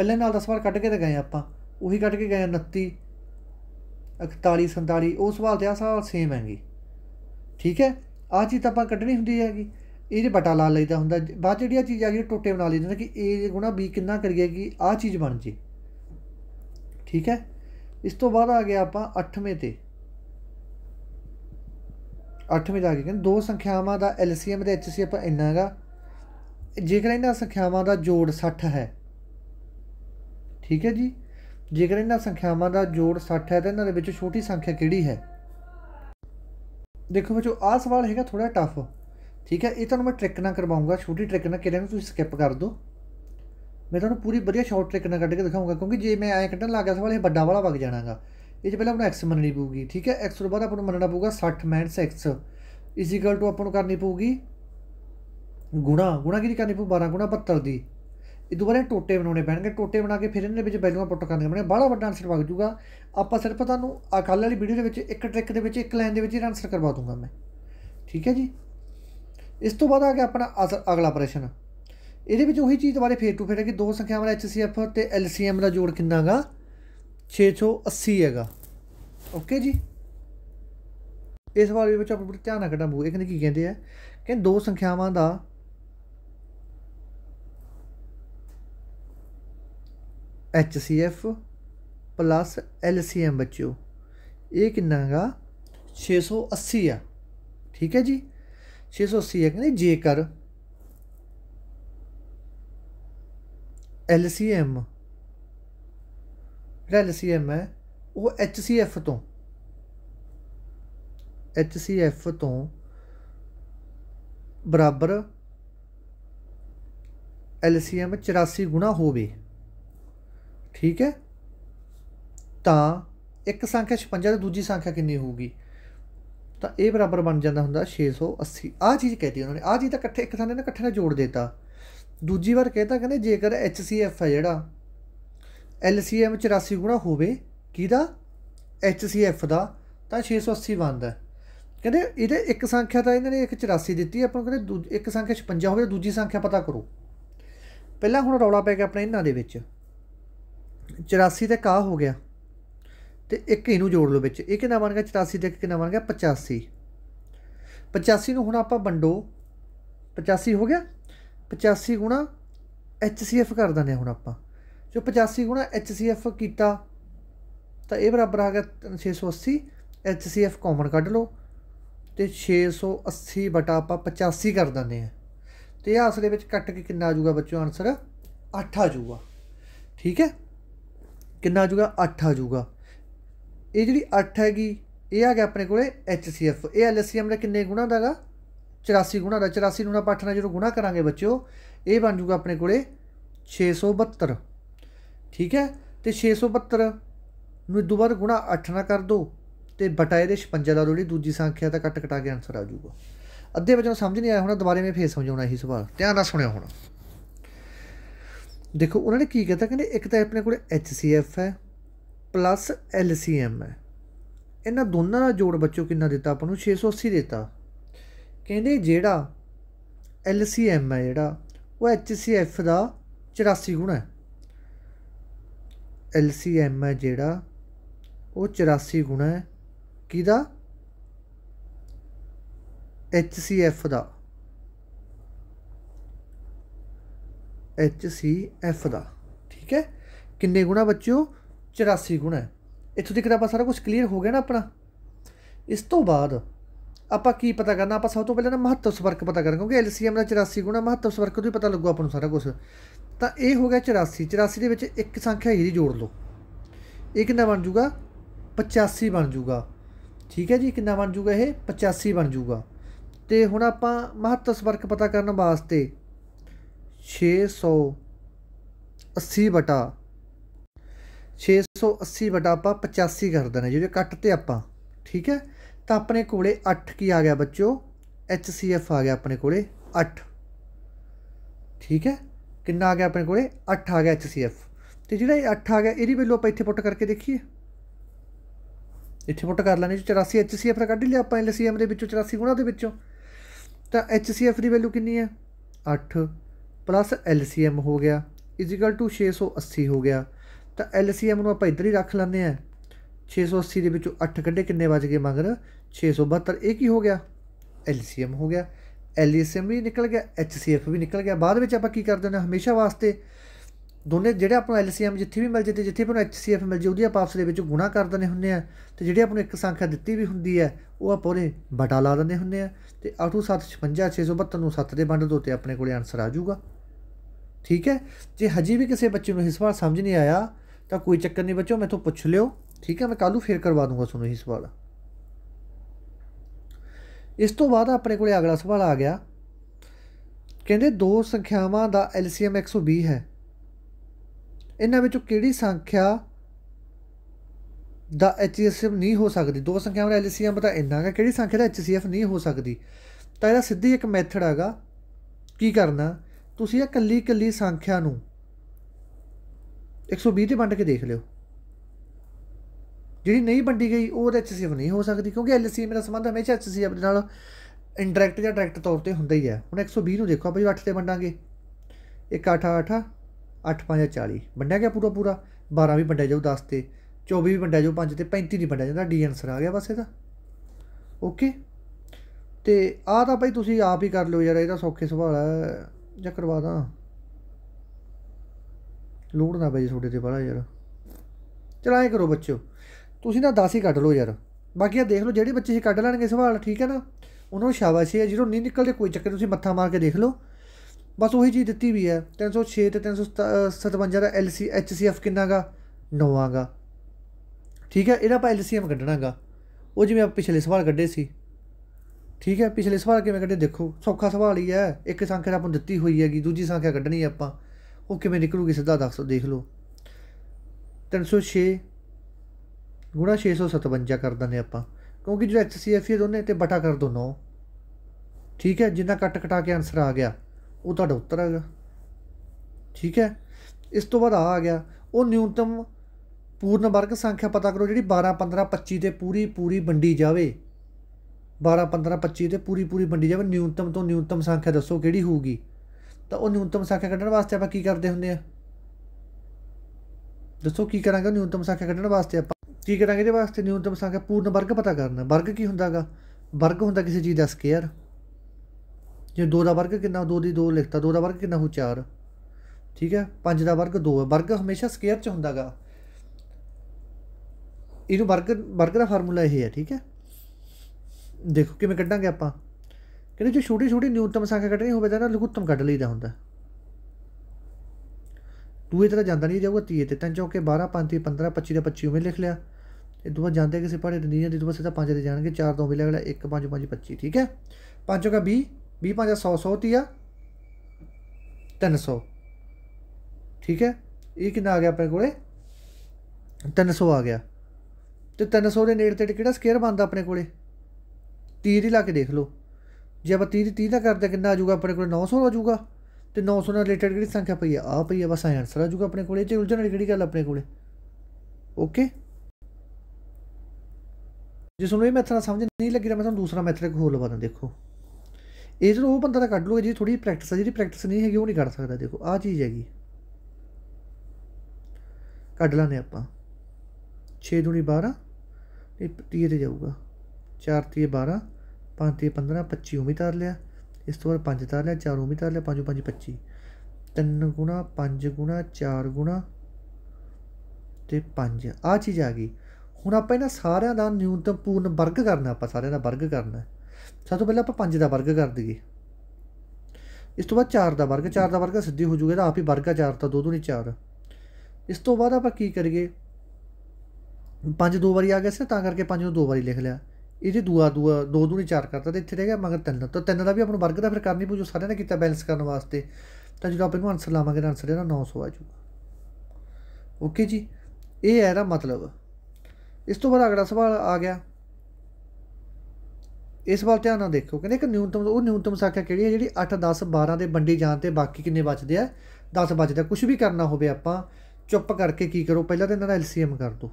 ਪਹਿਲੇ ਨਾਲ 10 ਵਾਰ ਕੱਢ ਕੇ ਤੇ ਗਏ ਆਪਾਂ ਉਹੀ ਕੱਢ ਕੇ ਗਏ 29 41 47 ਉਹ ਸਵਾਲ ਤੇ ਆ ਸਾਲ ਸੇਮ ਹੈਗੀ ਠੀਕ ਹੈ ਆ ਚੀਜ਼ ਤਾਂ ਆਪਾਂ ਕੱਢਣੀ ਹੁੰਦੀ ਹੈਗੀ ਇਹਦੇ ਬਟਾ ਲਾ ਲਈਦਾ ਹੁੰਦਾ ਬਾਅਦ ਜਿਹੜੀ ਆ ਚੀਜ਼ ਆ ਗਈ ਟੋਟੇ ਬਣਾ ਲਈਦੇ ਨੇ ਕਿ a ਗੁਣਾ b ਕਿੰਨਾ ਕਰੀਏ ਕਿ ਆ ਚੀਜ਼ ਬਣ ਜੇ ਠੀਕ ਹੈ ਇਸ ਤੋਂ ਬਾਅਦ ਆ ਗਿਆ ਆਪਾਂ 8ਵੇਂ ਤੇ 8ਵੇਂ ਜਾ ਕੇ ਕਹਿੰਦੇ ਦੋ ਸੰਖਿਆਵਾਂ ਦਾ ਐਲਸੀਐਮ ਤੇ ਐਚਸੀਐਮ ਆਪਾਂ ਇੰਨਾਗਾ ਜੇਕਰ ਇਹਨਾਂ ਸੰਖਿਆਵਾਂ ਦਾ ਜੋੜ 60 ਹੈ ਠੀਕ ਹੈ ਜੀ ਜੇਕਰ ਇਹਨਾਂ ਸੰਖਿਆਵਾਂ ਦਾ ਜੋੜ 60 ਹੈ ਤਾਂ ਇਹਨਾਂ ਦੇ ਵਿੱਚ ਛੋਟੀ ਸੰਖਿਆ ਕਿਹੜੀ ਹੈ ਦੇਖੋ ਬੱਚੋ ਆਹ ਸਵਾਲ ਹੈਗਾ ਥੋੜਾ ਟਫ ਠੀਕ ਹੈ ਇਹ ਤੁਹਾਨੂੰ ਮੈਂ ਟ੍ਰਿਕ ਨਾ ਕਰਵਾਉਂਗਾ ਛੋਟੀ ਟ੍ਰਿਕ ਨਾ ਕਿਰਿਆ ਨੂੰ ਤੁਸੀਂ ਸਕਿਪ ਕਰ ਦਿਓ ਮੈਂ ਤੁਹਾਨੂੰ ਪੂਰੀ ਵਧੀਆ ਸ਼ਾਰਟ ਟ੍ਰਿਕ ਨਾ ਕੱਢ ਕੇ ਦਿਖਾਉਂਗਾ ਕਿਉਂਕਿ ਜੇ ਮੈਂ ਐਂ ਕੱਢਣ ਲੱਗਿਆ ਸਵਾਲ ਇਹ ਵੱਡਾ ਵਾਲਾ ਵਗ ਜਾਣਾਗਾ ਇਹ ਜੇ ਪਹਿਲਾਂ ਆਪਣਾ x ਮੰਨਣੀ ਪਊਗੀ ਠੀਕ ਹੈ x ਤੋਂ ਬਾਅਦ ਆਪਾਂ ਨੂੰ ਮੰਨਣਾ ਪਊਗਾ 60 x ਇਸ ਇਕੁਅਲ ਟੂ ਆਪਾਂ ਨੂੰ ਕਰਨੀ ਪਊਗੀ ਗੁਣਾ ਗੁਣਾ ਕਿਹਦੀ ਕਰਨੀ ਪਊ 12 ਗੁਣਾ 72 ਦੀ ਇਹ ਦੁਬਾਰਾ ਟੋਟੇ ਬਣਾਉਣੇ ਪੈਣਗੇ ਟੋਟੇ ਬਣਾ ਕੇ ਫਿਰ ਇਹਨਾਂ ਦੇ ਵਿੱਚ ਵੈਲਿਊਆਂ ਪੁੱਟ ਕਰਨੀਆਂ ਬਣੀਆਂ ਬੜਾ ਵੱਡਾ ਆਨਸਰ ਵਗ ਜੂਗਾ ਆਪਾਂ ਸਿਰਫ ਤੁਹਾਨੂੰ ਆ ਕੱਲ ਵਾਲੀ ਵੀਡੀਓ ਦੇ ਵਿੱਚ ਇੱਕ ਟ੍ਰਿਕ ਦੇ ਵਿੱਚ ਇੱਕ ਲਾਈਨ ਦੇ ਵਿੱਚ ਹੀ ਆਨਸਰ ਕਰਵਾ ਦੂੰਗਾ ਮੈਂ ਠੀਕ ਹੈ ਜੀ ਇਸ ਤੋਂ ਬਾਅਦ ਆ ਗਿਆ ਆਪਣਾ ਅਗਲਾ ਪ੍ਰਸ਼ਨ ਇਹਦੇ ਵਿੱਚ ਉਹੀ ਚੀਜ਼ ਦੁਬਾਰੇ ਫੇਰ ਟੂ ਫੇਰ ਹੈ ਕਿ ਦੋ ਸੰਖਿਆਵਾਂ ਦਾ HCF ਤੇ LCM ਦਾ ਜੋੜ ਕਿੰਨਾਗਾ 680 ਹੈਗਾ ਓਕੇ ਜੀ ਇਸ ਵਾਰ ਵਿੱਚ ਆਪਾਂ ਬੜਾ ਧਿਆਨ ਨਾਲ ਕੱਢਾਂ ਬੂ ਇਹ ਕਹਿੰਦੇ ਕੀ ਕਹਿੰਦੇ ਆ ਕਿ ਦੋ ਸੰਖਿਆਵਾਂ ਦਾ HCF ਪਲੱਸ LCM ਬੱਚਿਓ ਇਹ ਕਿੰਨਾ ਹੈਗਾ 680 ਆ ਠੀਕ ਹੈ ਜੀ 680 ਹੈ ਕਹਿੰਦੇ ਜੇਕਰ LCM ਜਿਹੜਾ LCM ਹੈ ਉਹ HCF ਤੋਂ HCF ਤੋਂ ਬਰਾਬਰ LCM 84 ਗੁਣਾ ਹੋਵੇ ਠੀਕ ਹੈ ਤਾਂ ਇੱਕ ਸੰਖਿਆ 56 ਤੇ ਦੂਜੀ ਸੰਖਿਆ ਕਿੰਨੀ ਹੋਊਗੀ ਤਾਂ ਇਹ ਬਰਾਬਰ ਬਣ ਜਾਂਦਾ ਹੁੰਦਾ 680 ਆ ਚੀਜ਼ ਕਹਤੀ ਉਹਨਾਂ ਨੇ ਆ ਚੀਜ਼ ਤਾਂ ਇਕੱਠੇ ਇੱਕ ਥਾਂ ਦੇ ਇਕੱਠੇ ਨਾਲ ਜੋੜ ਦਿੱਤਾ ਦੂਜੀ ਵਾਰ ਕਹਿੰਦਾ ਕਹਿੰਦੇ ਜੇਕਰ HCF ਹੈ ਜਿਹੜਾ LCM 84 ਗੁਣਾ ਹੋਵੇ ਕਿਹਦਾ HCF ਦਾ ਤਾਂ 680 ਬਣਦਾ ਕਹਿੰਦੇ ਇਹਦੇ ਇੱਕ ਸੰਖਿਆ ਤਾਂ ਇਹਨਾਂ ਨੇ 184 ਦਿੱਤੀ ਆਪਾਂ ਨੂੰ ਕਹਿੰਦੇ ਇੱਕ ਸੰਖਿਆ 56 ਹੋਵੇ ਦੂਜੀ ਸੰਖਿਆ ਪਤਾ ਕਰੋ ਪਹਿਲਾਂ ਹੁਣ ਰੌਲਾ ਪੈ ਗਿਆ ਆਪਣੇ ਇਹਨਾਂ ਦੇ ਵਿੱਚ 84 ਤੇ ਕਾ ਹੋ ਗਿਆ ਤੇ ਇੱਕ ਇਹਨੂੰ ਜੋੜ ਲਓ ਵਿੱਚ ਇਹ ਕਿੰਨਾ ਬਣ ਗਿਆ 84 ਤੇ ਕਿੰਨਾ ਬਣ ਗਿਆ 85 85 ਨੂੰ ਹੁਣ ਆਪਾਂ ਵੰਡੋ 85 ਹੋ ਗਿਆ 85 ਗੁਣਾ HCF ਕਰ ਦਿੰਦੇ ਹੁਣ ਆਪਾਂ ਜੋ 85 ਗੁਣਾ HCF ਕੀਤਾ ਤਾਂ ਇਹ ਬਰਾਬਰ ਆ ਗਿਆ 680 HCF ਕਾਮਨ ਕੱਢ ਲਓ ਤੇ 680 ਬਟਾ ਆਪਾਂ 85 ਕਰ ਦਿੰਦੇ ਆ ਤੇ ਇਹ ਅਸਲੇ ਵਿੱਚ ਕੱਟ ਕੇ ਕਿੰਨਾ ਆ ਜਾਊਗਾ ਬੱਚੋ ਆਨਸਰ 8 ਆ ਜਾਊਗਾ ਠੀਕ ਹੈ ਕਿੰਨਾ ਆ ਜਾਊਗਾ 8 ਆ ਜਾਊਗਾ ਇਹ ਜਿਹੜੀ 8 ਹੈਗੀ ਇਹ ਆ ਗਿਆ ਆਪਣੇ ਕੋਲੇ HCF ਇਹ LCM e ਦਾ ਕਿੰਨੇ ਗੁਣਾ ਦਾਗਾ 84 ਗੁਣਾ ਦਾ 84 ਨੂੰ ਨਾ ਪਾਠ ਨਾਲ ਜਦੋਂ ਗੁਣਾ ਕਰਾਂਗੇ ਬੱਚਿਓ ਇਹ ਬਣ ਜਾਊਗਾ ਆਪਣੇ ਕੋਲੇ 672 ਠੀਕ ਹੈ ਤੇ 672 ਨੂੰ ਦੁਬਾਰ ਗੁਣਾ 8 ਨਾਲ ਕਰ ਦੋ ਤੇ ਬਟਾ ਇਹਦੇ 56 ਦਾ ਜਿਹੜੀ ਦੂਜੀ ਸੰਖਿਆ ਤਾਂ ਕੱਟ ਕਟਾ ਕੇ ਆਨਸਰ ਆ ਜਾਊਗਾ ਅੱਧੇ ਬੱਚਿਆਂ ਨੂੰ ਸਮਝ ਨਹੀਂ ਆਇਆ ਹੋਣਾ ਦੁਬਾਰੇ ਮੈਂ ਫੇਰ ਸਮਝਾਉਣਾ ਇਹੀ ਸਵਾਲ ਧਿਆਨ ਨਾਲ ਸੁਣਿਆ ਹੁਣ ਦੇਖੋ ਉਹਨਾਂ ਨੇ ਕੀ ਕਹਤਾ ਕਹਿੰਦੇ ਇੱਕ ਤਾਂ ਆਪਣੇ ਕੋਲ HCF ਹੈ ਪਲੱਸ LCM ਹੈ ਇਹਨਾਂ ਦੋਨਾਂ ਦਾ ਜੋੜ ਬੱਚੋ ਕਿੰਨਾ ਦਿੱਤਾ ਆਪਾਂ ਨੂੰ 680 ਦਿੱਤਾ ਕਹਿੰਦੇ ਜਿਹੜਾ LCM ਹੈ ਜਿਹੜਾ ਉਹ HCF ਦਾ 84 ਗੁਣਾ ਹੈ ਐਲ ਸੀ ਐਮ ਹੈ ਜਿਹੜਾ ਉਹ 84 ਗੁਣਾ ਹੈ ਕਿਹਦਾ ਐਚ ਸੀ ਐਫ ਦਾ ਐਚ ਸੀ ਐਫ ਦਾ ਠੀਕ ਹੈ ਕਿੰਨੇ ਗੁਣਾ ਬੱਚਿਓ 84 ਗੁਣਾ ਇੱਥੋਂ ਦੀ ਆਪਾਂ ਸਾਰਾ ਕੁਝ ਕਲੀਅਰ ਹੋ ਗਿਆ ਨਾ ਆਪਣਾ ਇਸ ਤੋਂ ਬਾਅਦ ਆਪਾਂ ਕੀ ਪਤਾ ਕਰਨਾ ਆਪਾਂ ਸਭ ਤੋਂ ਪਹਿਲਾਂ ਨਾ ਮਹੱਤਵ ਸਵਰਕ ਪਤਾ ਕਰਾਂਗੇ ਕਿਉਂਕਿ ਐਲਸੀਐਮ ਦਾ 84 ਗੁਣਾ ਮਹੱਤਵ ਸਵਰਕ ਤੋਂ ਹੀ ਪਤਾ ਲੱਗੂ ਆਪਾਂ ਨੂੰ ਸਾਰਾ ਕੁਝ ਤਾਂ ਇਹ ਹੋ ਗਿਆ 84 84 ਦੇ ਵਿੱਚ ਇੱਕ ਸੰਖਿਆ ਇਹਦੀ ਜੋੜ ਲਓ ਇਹ ਕਿੰਨਾ ਬਣ ਜਾਊਗਾ 85 ਬਣ ਜਾਊਗਾ ਠੀਕ ਹੈ ਜੀ ਕਿੰਨਾ ਬਣ ਜਾਊਗਾ ਇਹ 85 ਬਣ ਜਾਊਗਾ ਤੇ ਹੁਣ ਆਪਾਂ ਮਹੱਤਵ ਸਵਰਕ ਪਤਾ ਕਰਨ ਵਾਸਤੇ 680 ਬਟਾ 680 ਬਟਾ ਆਪਾਂ 85 ਕਰ ਦਿੰਦੇ ਜਿਹੜੇ ਕੱਟ ਤੇ ਆਪਾਂ ਠੀਕ ਹੈ ਤਾਂ ਆਪਣੇ ਕੋਲੇ 8 ਕੀ ਆ ਗਿਆ ਬੱਚਿਓ HCF ਆ ਗਿਆ ਆਪਣੇ ਕੋਲੇ 8 ਠੀਕ ਹੈ ਕਿੰਨਾ ਆ ਗਿਆ ਆਪਣੇ ਕੋਲੇ 8 ਆ ਗਿਆ HCF ਤੇ ਜਿਹੜਾ ਇਹ 8 ਆ ਗਿਆ ਇਹਦੀ ਵੈਲਿਊ ਆਪਾਂ ਇੱਥੇ ਪੁੱਟ ਕਰਕੇ ਦੇਖੀਏ ਇੱਥੇ ਪੁੱਟ ਕਰ ਲੈਣੇ 84 HCF ਦਾ ਕੱਢ ਲਿਆ ਆਪਾਂ LCM ਦੇ ਵਿੱਚੋਂ 84 ਗੁਣਾ ਦੇ ਵਿੱਚੋਂ ਤਾਂ HCF ਦੀ ਵੈਲਿਊ ਕਿੰਨੀ ਹੈ 8 ਪਲੱਸ LCM ਹੋ ਗਿਆ ਇਜ਼ ਇਕੁਅਲ ਟੂ 680 ਹੋ ਗਿਆ ਤਾਂ LCM ਨੂੰ ਆਪਾਂ ਇੱਧਰ ਹੀ ਰੱਖ ਲੈਂਦੇ ਆ 680 ਦੇ ਵਿੱਚੋਂ 8 ਕੱਢੇ ਕਿੰਨੇ ਬਚ ਗਏ ਮਗਰ 672 ਇਹ ਕੀ ਹੋ ਗਿਆ LCM ਹੋ ਗਿਆ LCM e ਵੀ ਨਿਕਲ ਗਿਆ HCF ਵੀ ਨਿਕਲ ਗਿਆ ਬਾਅਦ ਵਿੱਚ ਆਪਾਂ ਕੀ ਕਰਦੇ ਹੁੰਦੇ ਹਮੇਸ਼ਾ ਵਾਸਤੇ ਦੋਨੇ ਜਿਹੜੇ ਆਪਾਂ ਨੂੰ LCM e ਜਿੱਥੇ ਵੀ ਮਿਲ ਜੇ ਤੇ ਜਿੱਥੇ ਆਪਾਂ ਨੂੰ HCF ਮਿਲ ਜੇ ਉਹਦੀ ਆਪਾਂ ਆਪਸ ਦੇ ਵਿੱਚ ਗੁਣਾ ਕਰ ਦਿੰਦੇ ਹੁੰਦੇ ਆ ਤੇ ਜਿਹੜੀ ਆਪਾਂ ਨੂੰ ਇੱਕ ਸੰਖਿਆ ਦਿੱਤੀ ਵੀ ਹੁੰਦੀ ਹੈ ਉਹ ਆਪਾਂ ਉਹਦੇ ਬਟਾ ਲਾ ਦਿੰਦੇ ਹੁੰਦੇ ਆ ਤੇ 8755672 ਨੂੰ 7 ਦੇ ਵੰਡ ਦੋ ਤੇ ਆਪਣੇ ਕੋਲੇ ਆਨਸਰ ਆ ਜਾਊਗਾ ਠੀਕ ਹੈ ਜੇ ਹਜੇ ਵੀ ਕਿਸੇ ਬੱਚੇ ਨੂੰ ਇਸ ਵਾਰ ਸਮਝ ਨਹੀਂ ਆਇਆ ਤਾਂ ਕੋਈ ਚੱਕਰ ਨਹੀਂ ਬੱਚੋ ਮੈਥੋਂ ਪੁੱਛ ਲਿਓ ਠੀਕ ਹੈ ਮੈਂ ਕੱਲ ਨੂੰ ਫੇਰ ਕਰਵਾ ਦੂੰਗਾ ਤੁਹਾਨੂੰ ਇਸ ਸਵਾਲ ਇਸ ਤੋਂ ਬਾਅਦ ਆਪਣੇ ਕੋਲੇ ਅਗਲਾ ਸਵਾਲ ਆ ਗਿਆ ਕਹਿੰਦੇ ਦੋ ਸੰਖਿਆਵਾਂ ਦਾ ਐਲਸੀਐਮ 120 ਹੈ ਇਹਨਾਂ ਵਿੱਚੋਂ ਕਿਹੜੀ ਸੰਖਿਆ ਦਾ ਐਚਸੀਐਫ ਨਹੀਂ ਹੋ ਸਕਦੀ ਦੋ ਸੰਖਿਆਵਾਂ ਦਾ ਐਲਸੀਐਮ ਤਾਂ ਇੰਨਾ ਹੈ ਕਿਹੜੀ ਸੰਖਿਆ ਦਾ ਐਚਸੀਐਫ ਨਹੀਂ ਹੋ ਸਕਦੀ ਤਾਂ ਇਹਦਾ ਸਿੱਧੀ ਇੱਕ ਮੈਥਡ ਹੈਗਾ ਕੀ ਕਰਨਾ ਤੁਸੀਂ ਇਹ ਕੱਲੀ ਕੱਲੀ ਸੰਖਿਆ ਨੂੰ 120 ਤੇ ਵੰਡ ਕੇ ਦੇਖ ਲਿਓ ਜਿਹੜੀ ਨਹੀਂ ਵੰਡੀ ਗਈ ਉਹ ਐਚਸੀਐਫ ਨਹੀਂ ਹੋ ਸਕਦੀ ਕਿਉਂਕਿ ਐਲਸੀਐਮ ਦਾ ਸਬੰਧ ਹਮੇਸ਼ਾ ਐਚਸੀਐਫ ਦੇ ਨਾਲ ਇਨਡਾਇਰੈਕਟ ਜਾਂ ਡਾਇਰੈਕਟ ਤੌਰ ਤੇ ਹੁੰਦਾ ਹੀ ਹੈ ਹੁਣ 120 ਨੂੰ ਦੇਖੋ ਭਾਈ 8 ਤੇ ਵੰਡਾਂਗੇ 1 8 8 8 40 ਵੰਡਿਆ ਗਿਆ ਪੂਰਾ ਪੂਰਾ 12 ਵੀ ਵੰਡਿਆ ਜਾਊ 10 ਤੇ 24 ਵੀ ਵੰਡਿਆ ਜਾਊ 5 ਤੇ 35 ਨਹੀਂ ਵੰਡਿਆ ਜਾਂਦਾ ਡੀ ਆਨਸਰ ਆ ਗਿਆ ਬਸ ਇਹਦਾ ਓਕੇ ਤੇ ਆ ਤਾਂ ਭਾਈ ਤੁਸੀਂ ਆਪ ਹੀ ਕਰ ਲਓ ਯਾਰ ਇਹਦਾ ਸੌਖੇ ਸਵਾਲ ਹੈ ਜਾਂ ਕਰਵਾ ਦਾਂ ਲੋੜ ਨਾ ਭਾਈ ਤੁਹਾਡੇ ਤੇ ਬੜਾ ਯਾਰ ਚਲਾਏ ਕਰੋ ਬੱਚਿਓ ਤੁਸੀਂ ਨਾ 10 ਹੀ ਕੱਢ ਲਓ ਯਾਰ ਬਾਕੀ ਆ ਦੇਖ ਲਓ ਜਿਹੜੇ ਬੱਚੇ ਇਹ ਕੱਢ ਲੈਣਗੇ ਸਵਾਲ ਠੀਕ ਹੈ ਨਾ ਉਹਨਾਂ ਨੂੰ ਸ਼ਾਬਾਸ਼ੀ ਹੈ ਜਿਹੜੋਂ ਨਹੀਂ ਨਿਕਲਦੇ ਕੋਈ ਚੱਕਰ ਤੁਸੀਂ ਮੱਥਾ ਮਾਰ ਕੇ ਦੇਖ ਲਓ ਬਸ ਉਹੀ ਚੀਜ਼ ਦਿੱਤੀ ਵੀ ਹੈ 306 ਤੇ 357 ਦਾ ਐਲਸੀ ਐਚਸੀਐਫ ਕਿੰਨਾਗਾ ਆਗਾ ਠੀਕ ਹੈ ਇਹਦਾ ਆਪਾਂ ਐਲਸੀਐਮ ਕੱਢਣਾਗਾ ਉਹ ਜਿਵੇਂ ਆਪ ਪਿਛਲੇ ਸਵਾਲ ਕੱਢੇ ਸੀ ਠੀਕ ਹੈ ਪਿਛਲੇ ਸਵਾਲ ਕਿਵੇਂ ਕੱਢੇ ਦੇਖੋ ਸੌਖਾ ਸਵਾਲ ਹੀ ਹੈ ਇੱਕ ਸੰਖਿਆ ਆਪਾਂ ਦਿੱਤੀ ਹੋਈ ਹੈਗੀ ਦੂਜੀ ਸੰਖਿਆ ਕੱਢਣੀ ਹੈ ਆਪਾਂ ਉਹ ਕਿਵੇਂ ਨਿਕਲੂਗੀ ਸਿੱਧਾ ਦੱਸੋ ਦੇਖ ਲਓ 306 ਗੁਣਾ 657 ਕਰ ਦਿੰਦੇ ਆਪਾਂ ਕਿਉਂਕਿ ਜਿਹੜਾ ਐਕਸ ਸੀ ਐਫ ਇਹ ਦੋਨੇ ਤੇ ਬਟਾ ਕਰ ਦੋ 9 ਠੀਕ ਹੈ ਜਿੰਨਾ ਕੱਟ ਕਟਾ ਕੇ ਆਨਸਰ ਆ ਗਿਆ ਉਹ ਤੁਹਾਡਾ ਉੱਤਰ ਹੈਗਾ ਠੀਕ ਹੈ ਇਸ ਤੋਂ ਬਾਅਦ ਆ ਆ ਗਿਆ ਉਹ ਨਿਊਨਤਮ ਪੂਰਨ ਵਰਗ ਸੰਖਿਆ ਪਤਾ ਕਰੋ ਜਿਹੜੀ 12 15 25 ਤੇ ਪੂਰੀ ਪੂਰੀ ਵੰਡੀ ਜਾਵੇ 12 15 25 ਤੇ ਪੂਰੀ ਪੂਰੀ ਵੰਡੀ ਜਾਵੇ ਨਿਊਨਤਮ ਤੋਂ ਨਿਊਨਤਮ ਸੰਖਿਆ ਦੱਸੋ ਕਿਹੜੀ ਹੋਊਗੀ ਤਾਂ ਉਹ ਨਿਊਨਤਮ ਸੰਖਿਆ ਕੱਢਣ ਵਾਸਤੇ ਆਪਾਂ ਕੀ ਕਰਦੇ ਹੁੰਦੇ ਆ ਦੱਸੋ ਕੀ ਕਰਾਂਗੇ ਨਿਊਨਤਮ ਸੰਖਿਆ ਕੱਢਣ ਵਾਸਤੇ ਆਪਾਂ ਕੀ ਕਰਾਂਗੇ ਇਹਦੇ ਵਾਸਤੇ ਨਿਊਨਤਮ ਸੰਖਿਆ ਪੂਰਨ ਵਰਗ ਪਤਾ ਕਰਨਾ ਵਰਗ ਕੀ ਹੁੰਦਾਗਾ ਵਰਗ ਹੁੰਦਾ ਕਿਸੇ ਚੀਜ਼ ਦਾ ਸਕੇਅਰ ਜੇ 2 ਦਾ ਵਰਗ ਕਿੰਨਾ 2 ਦੀ 2 ਲਿਖਤਾ 2 ਦਾ ਵਰਗ ਕਿੰਨਾ ਹੋ 4 ਠੀਕ ਹੈ 5 ਦਾ ਵਰਗ 2 ਹੈ ਵਰਗ ਹਮੇਸ਼ਾ ਸਕੇਅਰ ਚ ਹੁੰਦਾਗਾ ਇਹਨੂੰ ਵਰਗ ਵਰਗ ਦਾ ਫਾਰਮੂਲਾ ਇਹ ਹੈ ਠੀਕ ਹੈ ਦੇਖੋ ਕਿਵੇਂ ਕੱਢਾਂਗੇ ਆਪਾਂ ਕਿਹਦੇ ਜੋ ਛੋਟੀ ਛੋਟੀ ਨਿਊਨਤਮ ਸੰਖਿਆ ਕੱਢਣੀ ਹੋਵੇ ਤਾਂ ਲਘੂਤਮ ਕੱਢ ਲਈਦਾ ਹੁੰਦਾ ਇਹ ਤਰ੍ਹਾਂ ਜਾਂਦਾ ਨਹੀਂ ਜਾਊਗਾ 30 ਤੇ 3 ਚੌਕੇ 12 5 3 15 25 ਦਾ 25 ਉਵੇਂ ਲਿਖ ਲਿਆ ਤੇ ਦੋ ਜਾਂਦੇ ਕਿਸੇ ਪਾੜੇ ਤੇ ਨਹੀਂ ਜਾਂਦੇ ਤੋਂ ਸਿੱਧਾ 5 ਤੇ ਜਾਣਗੇ 4 ਤੋਂ ਵੀ ਲੱਗਦਾ 1 5 5 25 ਠੀਕ ਹੈ 5 ਦਾ 20 20 5 100 100 ਤੀਆ 300 ਠੀਕ ਹੈ ਇਹ ਕਿੰਨਾ ਆ ਗਿਆ ਆਪਣੇ ਕੋਲੇ 300 ਆ ਗਿਆ ਤੇ 300 ਦੇ ਨੇੜੇ ਤੇ ਕਿਹੜਾ ਸਕੇਅਰ ਬਣਦਾ ਆਪਣੇ ਕੋਲੇ 30 ਦੀ ਲਾ ਕੇ ਦੇਖ ਲਓ ਜੇ ਆਪਾਂ 30 30 ਦਾ ਕਰਦੇ ਕਿੰਨਾ ਆ ਜਾਊਗਾ ਆਪਣੇ ਕੋਲੇ 900 ਆ ਜਾਊਗਾ ਤੇ 900 ਨਾਲ ਰਿਲੇਟਡ ਕਿਹੜੀ ਸੰਖਿਆ ਪਈ ਆ ਆ ਪਈ ਆ ਬਸ ਆਨਸਰ ਆ ਜਾਊਗਾ ਆਪਣੇ ਕੋਲੇ ਚ ਉਲਝਣ ਵਾਲੀ ਕਿਹੜੀ ਗੱਲ ਆਪਣੇ ਕੋਲੇ ਓਕੇ ਜੇ ਤੁਹਾਨੂੰ ਇਹ ਮੈਥਡ ਸਮਝ ਨਹੀਂ ਲੱਗੀ ਤਾਂ ਮੈਂ ਤੁਹਾਨੂੰ ਦੂਸਰਾ ਮੈਥਡ ਇੱਕ ਹੋਰ ਲਵਾ ਦਾਂ ਦੇਖੋ ਇਹ ਜਿਹੜਾ ਉਹ ਬੰਦਾ ਤਾਂ ਕੱਢ ਲੂਗਾ ਜਿਹਦੀ ਥੋੜੀ ਪ੍ਰੈਕਟਿਸ ਹੈ ਜਿਹਦੀ ਪ੍ਰੈਕਟਿਸ ਨਹੀਂ ਹੈਗੀ ਉਹ ਨਹੀਂ ਕੱਢ ਸਕਦਾ ਦੇਖੋ ਆਹ ਚੀਜ਼ ਹੈਗੀ ਕੱਢ ਲਾਨੇ ਆਪਾਂ 6 ਦੂਣੀ 12 ਤੇ 30 ਤੇ ਜਾਊਗਾ 4 ਤੇ 12 5 ਤੇ 15 25 ਉਮੀ ਤਾਰ ਲਿਆ ਇਸ ਤੋਂ ਬਾਅਦ 5 ਤਾਰ ਲਿਆ 4 ਉਮੀ ਤਾਰ ਲਿਆ 5 5 25 3 ਗੁਣਾ 5 ਗੁਣਾ 4 ਗੁਣਾ ਤੇ 5 ਆ ਚੀਜ਼ ਆ ਗਈ ਹੁਣ ਆਪਾਂ ਇਹਨਾਂ ਸਾਰਿਆਂ ਦਾ ਨਿਊਨਤਮ ਪੂਰਨ ਵਰਗ ਕਰਨਾ ਆਪਾਂ ਸਾਰਿਆਂ ਦਾ ਵਰਗ ਕਰਨਾ ਸਭ ਤੋਂ ਪਹਿਲਾਂ ਆਪਾਂ 5 ਦਾ ਵਰਗ ਕਰ ਦਈਏ ਇਸ ਤੋਂ ਬਾਅਦ 4 ਦਾ ਵਰਗ 4 ਦਾ ਵਰਗ ਸਿੱਧੀ ਹੋ ਜੂਗਾ ਤਾਂ ਆਪ ਹੀ ਵਰਗ ਆ 4 ਤਾਂ 2 2 4 ਇਸ ਤੋਂ ਬਾਅਦ ਆਪਾਂ ਕੀ ਕਰੀਏ 5 ਦੋ ਵਾਰੀ ਆ ਗਿਆ ਸੀ ਤਾਂ ਕਰਕੇ 5 ਨੂੰ ਦੋ ਵਾਰੀ ਲਿਖ ਲਿਆ ਇਹ ਜੇ ਦੂਆ ਦੂਆ ਦੋ ਦੂਣੀ 4 ਕਰਤਾ ਤੇ ਇੱਥੇ ਰਹਿ ਗਿਆ ਮਗਰ ਤਿੰਨ ਤਾਂ ਤਿੰਨ ਦਾ ਵੀ ਆਪਾਂ ਨੂੰ ਵਰਗ ਦਾ ਫਿਰ ਕਰਨੀ ਪਊ ਜੋ ਸਾਰਿਆਂ ਨੇ ਕੀਤਾ ਬੈਲੈਂਸ ਕਰਨ ਵਾਸਤੇ ਤਾਂ ਜਦੋਂ ਆਪਾਂ ਇਹਨੂੰ ਆਨਸਰ ਲਾਵਾਂਗੇ ਤਾਂ ਆਨਸਰ ਇਹਦਾ 900 ਆ ਜਾਊਗਾ ਓਕੇ ਜੀ ਇਹ ਹੈ ਇਹਦਾ ਮਤਲਬ ਇਸ ਤੋਂ ਬਾਅਦ ਅਗਲਾ ਸਵਾਲ ਆ ਗਿਆ ਇਸ ਵੱਲ ਧਿਆਨ ਨਾਲ ਦੇਖੋ ਕਹਿੰਦੇ ਇੱਕ ਨਿਊਨਤਮ ਉਹ ਨਿਊਨਤਮ ਸੰਖਿਆ ਕਿਹੜੀ ਹੈ ਜਿਹੜੀ 8 10 12 ਦੇ ਵੰਡੀ ਜਾਣ ਤੇ ਬਾਕੀ ਕਿੰਨੇ ਬਚਦੇ ਆ 10 ਬਚਦਾ ਕੁਝ ਵੀ ਕਰਨਾ ਹੋਵੇ ਆਪਾਂ ਚੁੱਪ ਕਰਕੇ ਕੀ ਕਰੋ ਪਹਿਲਾਂ ਤਾਂ ਇਹਨਾਂ ਦਾ ਐਲਸੀਐਮ ਕਰ ਦੋ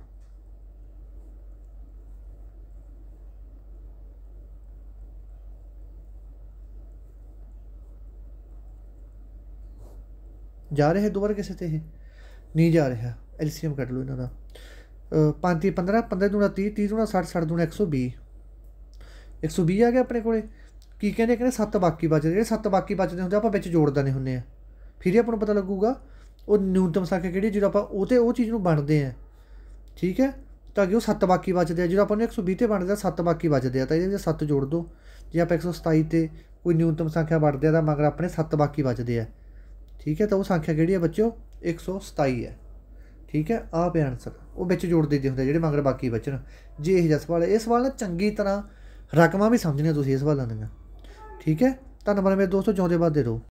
ਜਾ ਰਹੇ ਦੁਬਾਰਾ ਕਿਸੇ ਤੇ ਇਹ ਨਹੀਂ ਜਾ ਰਿਹਾ ਐਲਸੀਐਮ ਕੱਢ ਲਓ ਇਹਨਾਂ ਦਾ 5 3 15 15 ਦੂਣਾ 30 30 ਦੂਣਾ 60 60 ਦੂਣਾ 120 120 ਆ ਗਿਆ ਆਪਣੇ ਕੋਲੇ ਕੀ ਕਹਿੰਦੇ ਕਹਿੰਦੇ ਸੱਤ ਬਾਕੀ ਬਚਦੇ ਜਿਹੜੇ ਸੱਤ ਬਾਕੀ ਬਚਦੇ ਹੁੰਦੇ ਆਪਾਂ ਵਿੱਚ ਜੋੜ ਦਨੇ ਹੁੰਨੇ ਆ ਫਿਰ ਹੀ ਆਪਾਂ ਨੂੰ ਪਤਾ ਲੱਗੂਗਾ ਉਹ ਨਿਊਨਤਮ ਸੰਖਿਆ ਕਿਹੜੀ ਜਿਹੜਾ ਆਪਾਂ ਉਹ ਤੇ ਉਹ ਚੀਜ਼ ਨੂੰ ਵੰਡਦੇ ਆ ਠੀਕ ਹੈ ਤਾਂ ਕਿ ਉਹ ਸੱਤ ਬਾਕੀ ਬਚਦੇ ਆ ਜਿਹੜਾ ਆਪਾਂ ਨੂੰ 120 ਤੇ ਵੰਡਦੇ ਆ ਸੱਤ ਬਾਕੀ ਬਚਦੇ ਆ ਤਾਂ ਇਹਦੇ ਵਿੱਚ ਸੱਤ ਜੋੜ ਦੋ ਜੇ ਆਪਾਂ 127 ਤੇ ਕੋਈ ਨਿਊਨਤਮ ਸੰਖਿਆ ਵੰਡਦੇ ਆ ਤਾਂ ਮਗਰ ਆਪਣੇ ਸੱਤ ਬਾਕੀ ਬਚਦੇ ਆ ਠੀਕ ਹੈ ਤਾਂ ਉਹ ਸੰਖਿਆ ਕਿਹੜੀ ਆ ਬੱਚਿਓ 127 ਹੈ ਠੀਕ ਹੈ ਆਹ ਪਿਆ ਆਨਸਰ ਉਹ ਵਿੱਚ ਜੋੜ ਦਿੱਤੇ ਹੁੰਦੇ ਜਿਹੜੇ ਮਗਰ ਬਾਕੀ ਬਚਣ ਜੇ ਇਹ ਜਿਹਾ ਸਵਾਲ ਹੈ ਇਹ ਸਵਾਲ ਨਾ ਚੰਗੀ ਤਰ੍ਹਾਂ ਰਕਮਾਂ ਵੀ ਸਮਝਣੀਆਂ ਤੁਸੀਂ ਇਹ ਸਵਾਲਾਂ ਦੀਆਂ ਠੀਕ ਹੈ ਧੰਨਵਾਦ ਮੇਰੇ ਦੋਸਤੋ ਜਿਉਂਦੇ ਬਾਦ ਦੇ ਰਹੋ